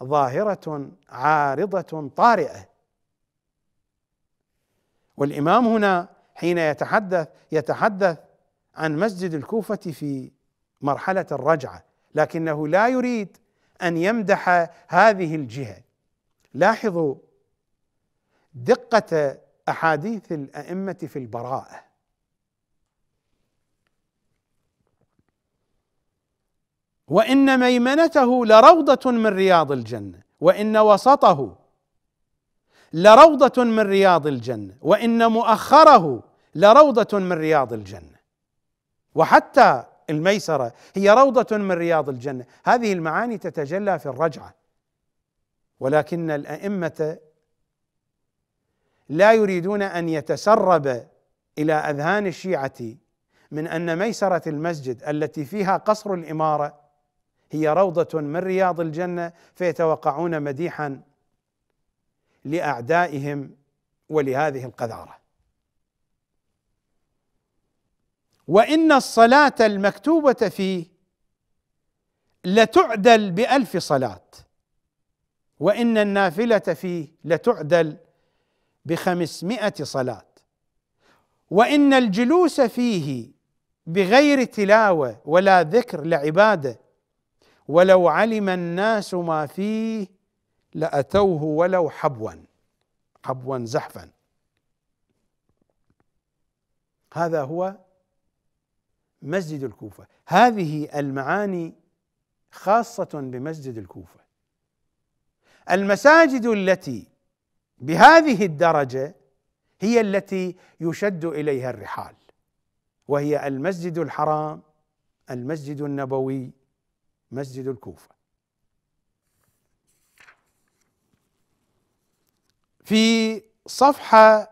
ظاهرة عارضة طارئة والإمام هنا حين يتحدث يتحدث عن مسجد الكوفة في مرحله الرجعه لكنه لا يريد ان يمدح هذه الجهه لاحظوا دقه احاديث الائمه في البراءه وان ميمنته لروضه من رياض الجنه وان وسطه لروضه من رياض الجنه وان مؤخره لروضه من رياض الجنه وحتى الميسرة هي روضة من رياض الجنة هذه المعاني تتجلى في الرجعة ولكن الأئمة لا يريدون أن يتسرب إلى أذهان الشيعة من أن ميسرة المسجد التي فيها قصر الإمارة هي روضة من رياض الجنة فيتوقعون مديحا لأعدائهم ولهذه القذاره وإن الصلاة المكتوبة فيه لتعدل بألف صلاة وإن النافلة فيه لتعدل بخمسمائة صلاة وإن الجلوس فيه بغير تلاوة ولا ذكر لعبادة ولو علم الناس ما فيه لأتوه ولو حبوا حبوا زحفا هذا هو مسجد الكوفه هذه المعاني خاصه بمسجد الكوفه المساجد التي بهذه الدرجه هي التي يشد اليها الرحال وهي المسجد الحرام المسجد النبوي مسجد الكوفه في صفحه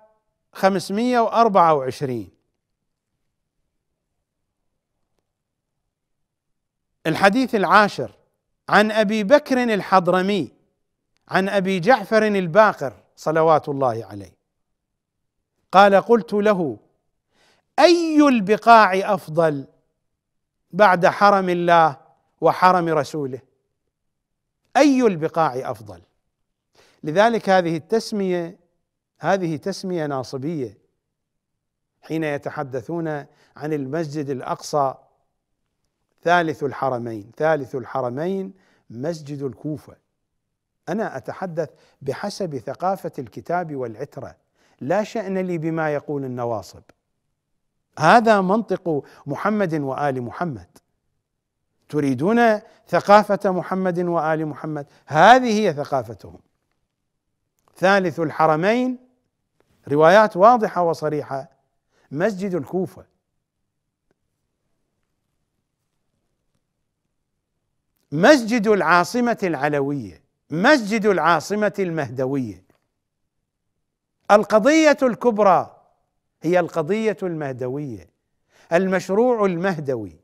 524 الحديث العاشر عن ابي بكر الحضرمي عن ابي جعفر الباقر صلوات الله عليه قال قلت له اي البقاع افضل بعد حرم الله وحرم رسوله اي البقاع افضل لذلك هذه التسميه هذه تسميه ناصبيه حين يتحدثون عن المسجد الاقصى ثالث الحرمين ثالث الحرمين مسجد الكوفه انا اتحدث بحسب ثقافه الكتاب والعتره لا شان لي بما يقول النواصب هذا منطق محمد وال محمد تريدون ثقافه محمد وال محمد هذه هي ثقافتهم ثالث الحرمين روايات واضحه وصريحه مسجد الكوفه مسجد العاصمة العلوية مسجد العاصمة المهدوية القضية الكبرى هي القضية المهدوية المشروع المهدوي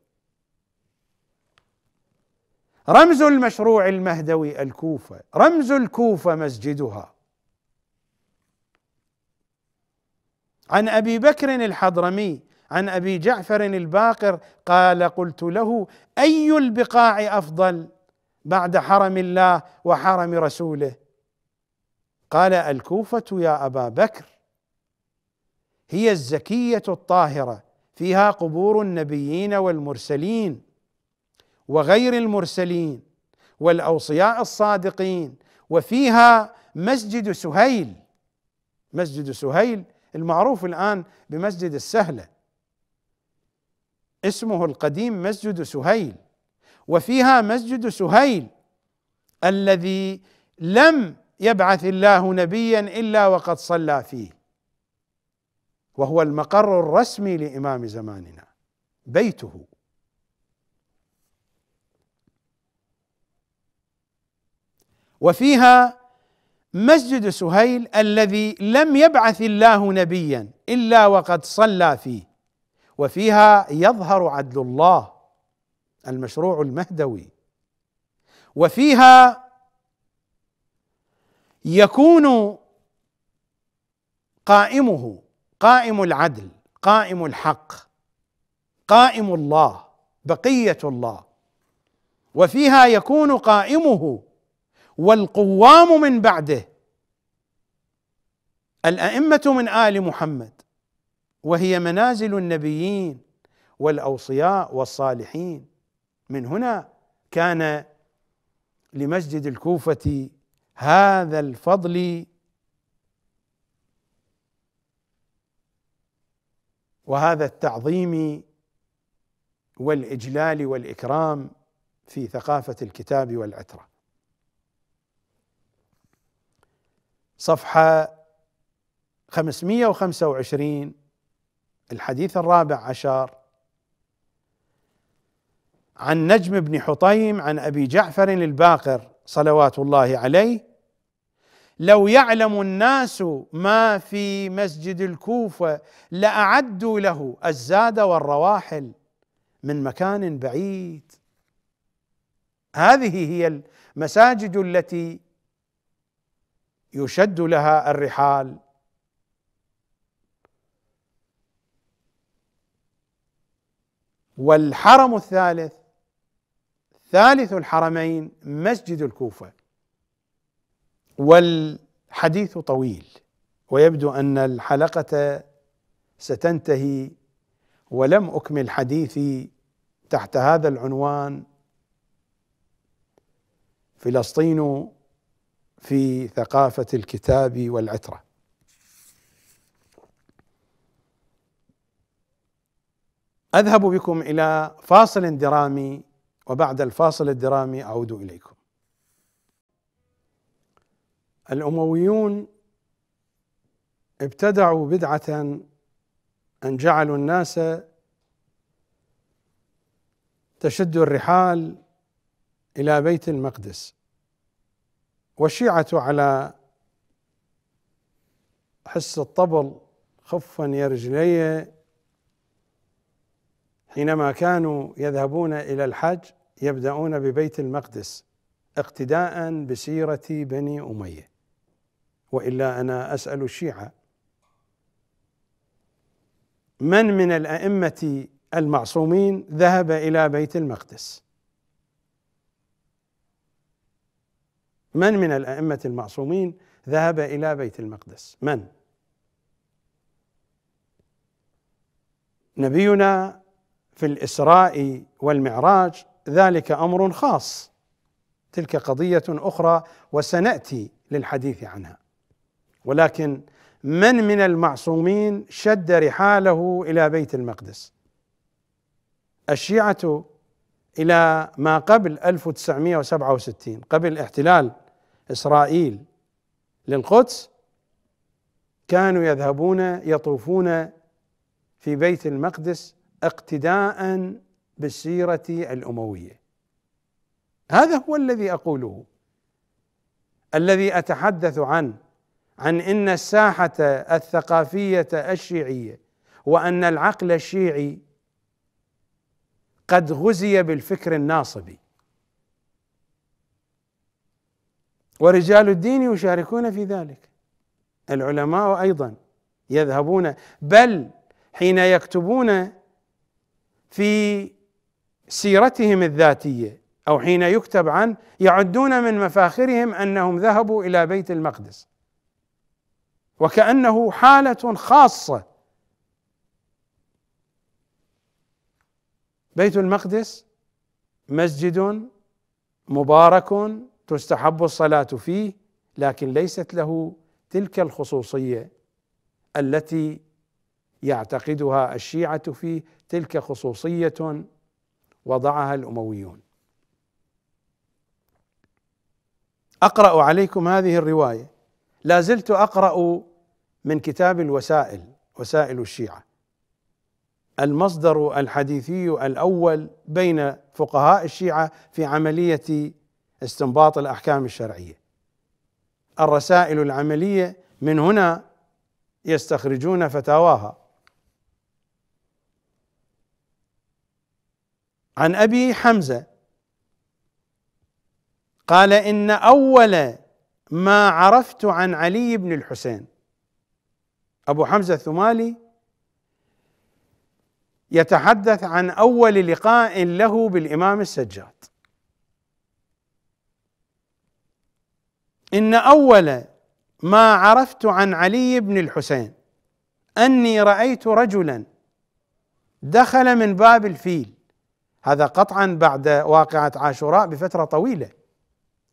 رمز المشروع المهدوي الكوفة رمز الكوفة مسجدها عن أبي بكر الحضرمي عن ابي جعفر الباقر قال قلت له اي البقاع افضل بعد حرم الله وحرم رسوله قال الكوفه يا ابا بكر هي الزكيه الطاهره فيها قبور النبيين والمرسلين وغير المرسلين والاوصياء الصادقين وفيها مسجد سهيل مسجد سهيل المعروف الان بمسجد السهله اسمه القديم مسجد سهيل وفيها مسجد سهيل الذي لم يبعث الله نبيا الا وقد صلى فيه وهو المقر الرسمي لامام زماننا بيته وفيها مسجد سهيل الذي لم يبعث الله نبيا الا وقد صلى فيه وفيها يظهر عدل الله المشروع المهدوي وفيها يكون قائمه قائم العدل قائم الحق قائم الله بقيه الله وفيها يكون قائمه والقوام من بعده الائمه من ال محمد وهي منازل النبيين والاوصياء والصالحين من هنا كان لمسجد الكوفه هذا الفضل وهذا التعظيم والاجلال والاكرام في ثقافه الكتاب والعتره صفحه 525 الحديث الرابع عشر عن نجم بن حطيم عن ابي جعفر الباقر صلوات الله عليه لو يعلم الناس ما في مسجد الكوفه لاعدوا له الزاد والرواحل من مكان بعيد هذه هي المساجد التي يشد لها الرحال والحرم الثالث ثالث الحرمين مسجد الكوفة والحديث طويل ويبدو أن الحلقة ستنتهي ولم أكمل حديثي تحت هذا العنوان فلسطين في ثقافة الكتاب والعترة اذهب بكم الى فاصل درامي وبعد الفاصل الدرامي اعود اليكم. الامويون ابتدعوا بدعه ان جعلوا الناس تشد الرحال الى بيت المقدس والشيعه على حس الطبل خفا يا رجلي حينما كانوا يذهبون الى الحج يبدأون ببيت المقدس اقتداء بسيرة بني أمية وإلا أنا أسأل الشيعة من من الأئمة المعصومين ذهب إلى بيت المقدس من من الأئمة المعصومين ذهب إلى بيت المقدس من نبينا في الإسراء والمعراج ذلك أمر خاص تلك قضية أخرى وسنأتي للحديث عنها ولكن من من المعصومين شد رحاله إلى بيت المقدس الشيعة إلى ما قبل 1967 قبل احتلال إسرائيل للقدس كانوا يذهبون يطوفون في بيت المقدس اقتداء بالسيره الامويه هذا هو الذي اقوله الذي اتحدث عنه عن ان الساحه الثقافيه الشيعيه وان العقل الشيعي قد غزي بالفكر الناصبي ورجال الدين يشاركون في ذلك العلماء ايضا يذهبون بل حين يكتبون في سيرتهم الذاتيه او حين يكتب عن يعدون من مفاخرهم انهم ذهبوا الى بيت المقدس وكانه حاله خاصه بيت المقدس مسجد مبارك تستحب الصلاه فيه لكن ليست له تلك الخصوصيه التي يعتقدها الشيعه فيه تلك خصوصيه وضعها الامويون اقرا عليكم هذه الروايه لا زلت اقرا من كتاب الوسائل وسائل الشيعه المصدر الحديثي الاول بين فقهاء الشيعه في عمليه استنباط الاحكام الشرعيه الرسائل العمليه من هنا يستخرجون فتاواها عن ابي حمزه قال ان اول ما عرفت عن علي بن الحسين ابو حمزه الثمالي يتحدث عن اول لقاء له بالامام السجاد ان اول ما عرفت عن علي بن الحسين اني رايت رجلا دخل من باب الفيل هذا قطعا بعد واقعة عاشوراء بفترة طويلة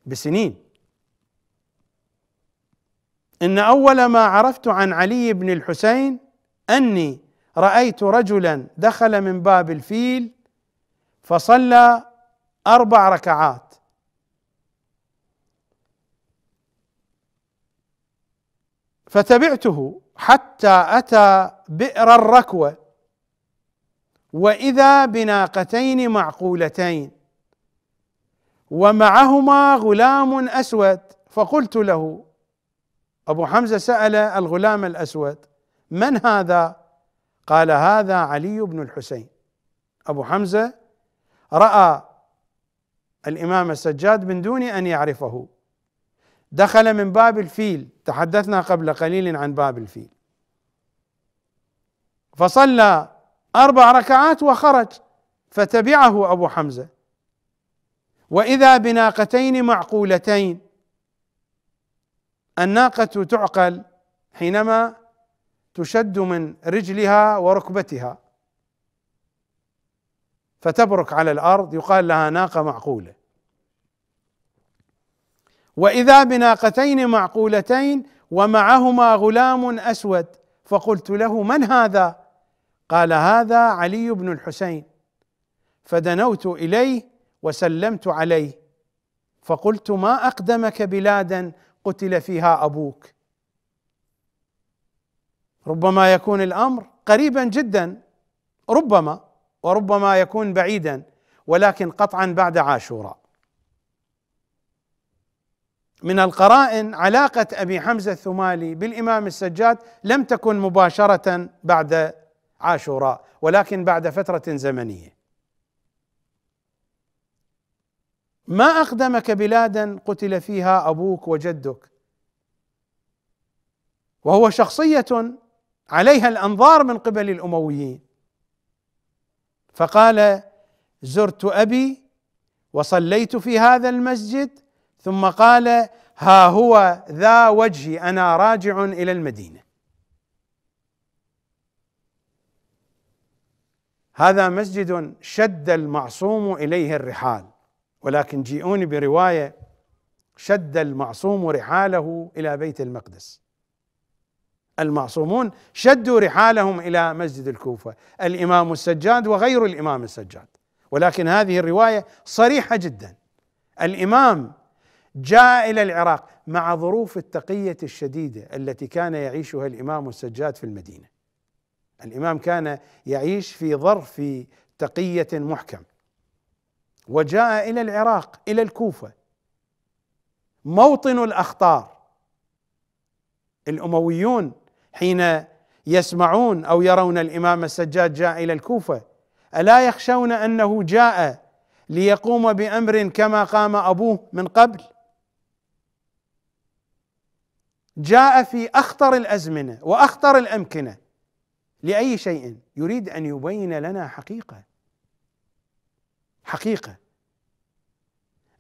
بسنين إن أول ما عرفت عن علي بن الحسين أني رأيت رجلا دخل من باب الفيل فصلى أربع ركعات فتبعته حتى أتى بئر الركوة واذا بناقتين معقولتين ومعهما غلام اسود فقلت له ابو حمزه سال الغلام الاسود من هذا؟ قال هذا علي بن الحسين ابو حمزه راى الامام السجاد من دون ان يعرفه دخل من باب الفيل تحدثنا قبل قليل عن باب الفيل فصلى أربع ركعات وخرج فتبعه أبو حمزة وإذا بناقتين معقولتين الناقة تعقل حينما تشد من رجلها وركبتها فتبرك على الارض يقال لها ناقه معقوله واذا بناقتين معقولتين ومعهما غلام اسود فقلت له من هذا قال هذا علي بن الحسين فدنوت اليه وسلمت عليه فقلت ما اقدمك بلادا قتل فيها ابوك ربما يكون الامر قريبا جدا ربما وربما يكون بعيدا ولكن قطعا بعد عاشوراء من القرائن علاقة أبي حمزة الثمالي بالإمام السجاد لم تكن مباشرة بعد عاشوراء ولكن بعد فترة زمنية ما أقدمك بلادا قتل فيها أبوك وجدك وهو شخصية عليها الأنظار من قبل الأمويين فقال زرت أبي وصليت في هذا المسجد ثم قال ها هو ذا وجهي أنا راجع إلى المدينة هذا مسجد شد المعصوم اليه الرحال ولكن جيئوني بروايه شد المعصوم رحاله الى بيت المقدس المعصومون شدوا رحالهم الى مسجد الكوفه الامام السجاد وغير الامام السجاد ولكن هذه الروايه صريحه جدا الامام جاء الى العراق مع ظروف التقيه الشديده التي كان يعيشها الامام السجاد في المدينه الامام كان يعيش في ظرف تقيه محكم وجاء الى العراق الى الكوفه موطن الاخطار الامويون حين يسمعون او يرون الامام السجاد جاء الى الكوفه الا يخشون انه جاء ليقوم بامر كما قام ابوه من قبل جاء في اخطر الازمنه واخطر الامكنه لأي شيء يريد أن يبين لنا حقيقة حقيقة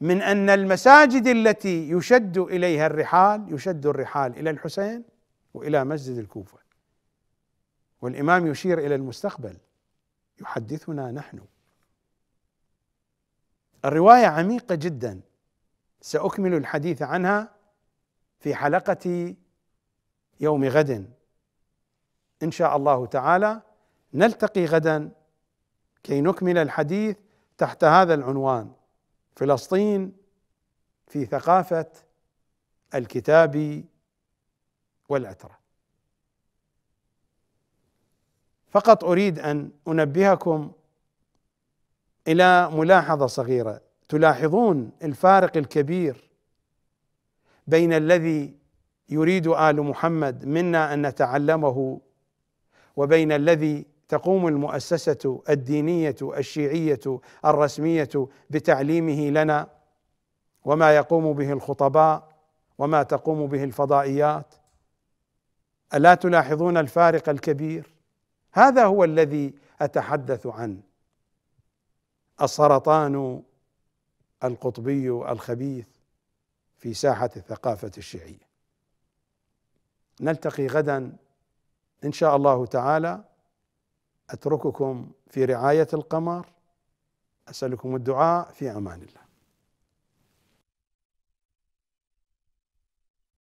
من أن المساجد التي يشد إليها الرحال يشد الرحال إلى الحسين وإلى مسجد الكوفة والإمام يشير إلى المستقبل يحدثنا نحن الرواية عميقة جدا سأكمل الحديث عنها في حلقة يوم غد ان شاء الله تعالى نلتقي غدا كي نكمل الحديث تحت هذا العنوان فلسطين في ثقافه الكتاب والعتره فقط اريد ان انبهكم الى ملاحظه صغيره تلاحظون الفارق الكبير بين الذي يريد ال محمد منا ان نتعلمه وبين الذي تقوم المؤسسه الدينيه الشيعيه الرسميه بتعليمه لنا وما يقوم به الخطباء وما تقوم به الفضائيات الا تلاحظون الفارق الكبير هذا هو الذي اتحدث عنه السرطان القطبي الخبيث في ساحه الثقافه الشيعيه نلتقي غدا ان شاء الله تعالى اترككم في رعايه القمر اسالكم الدعاء في امان الله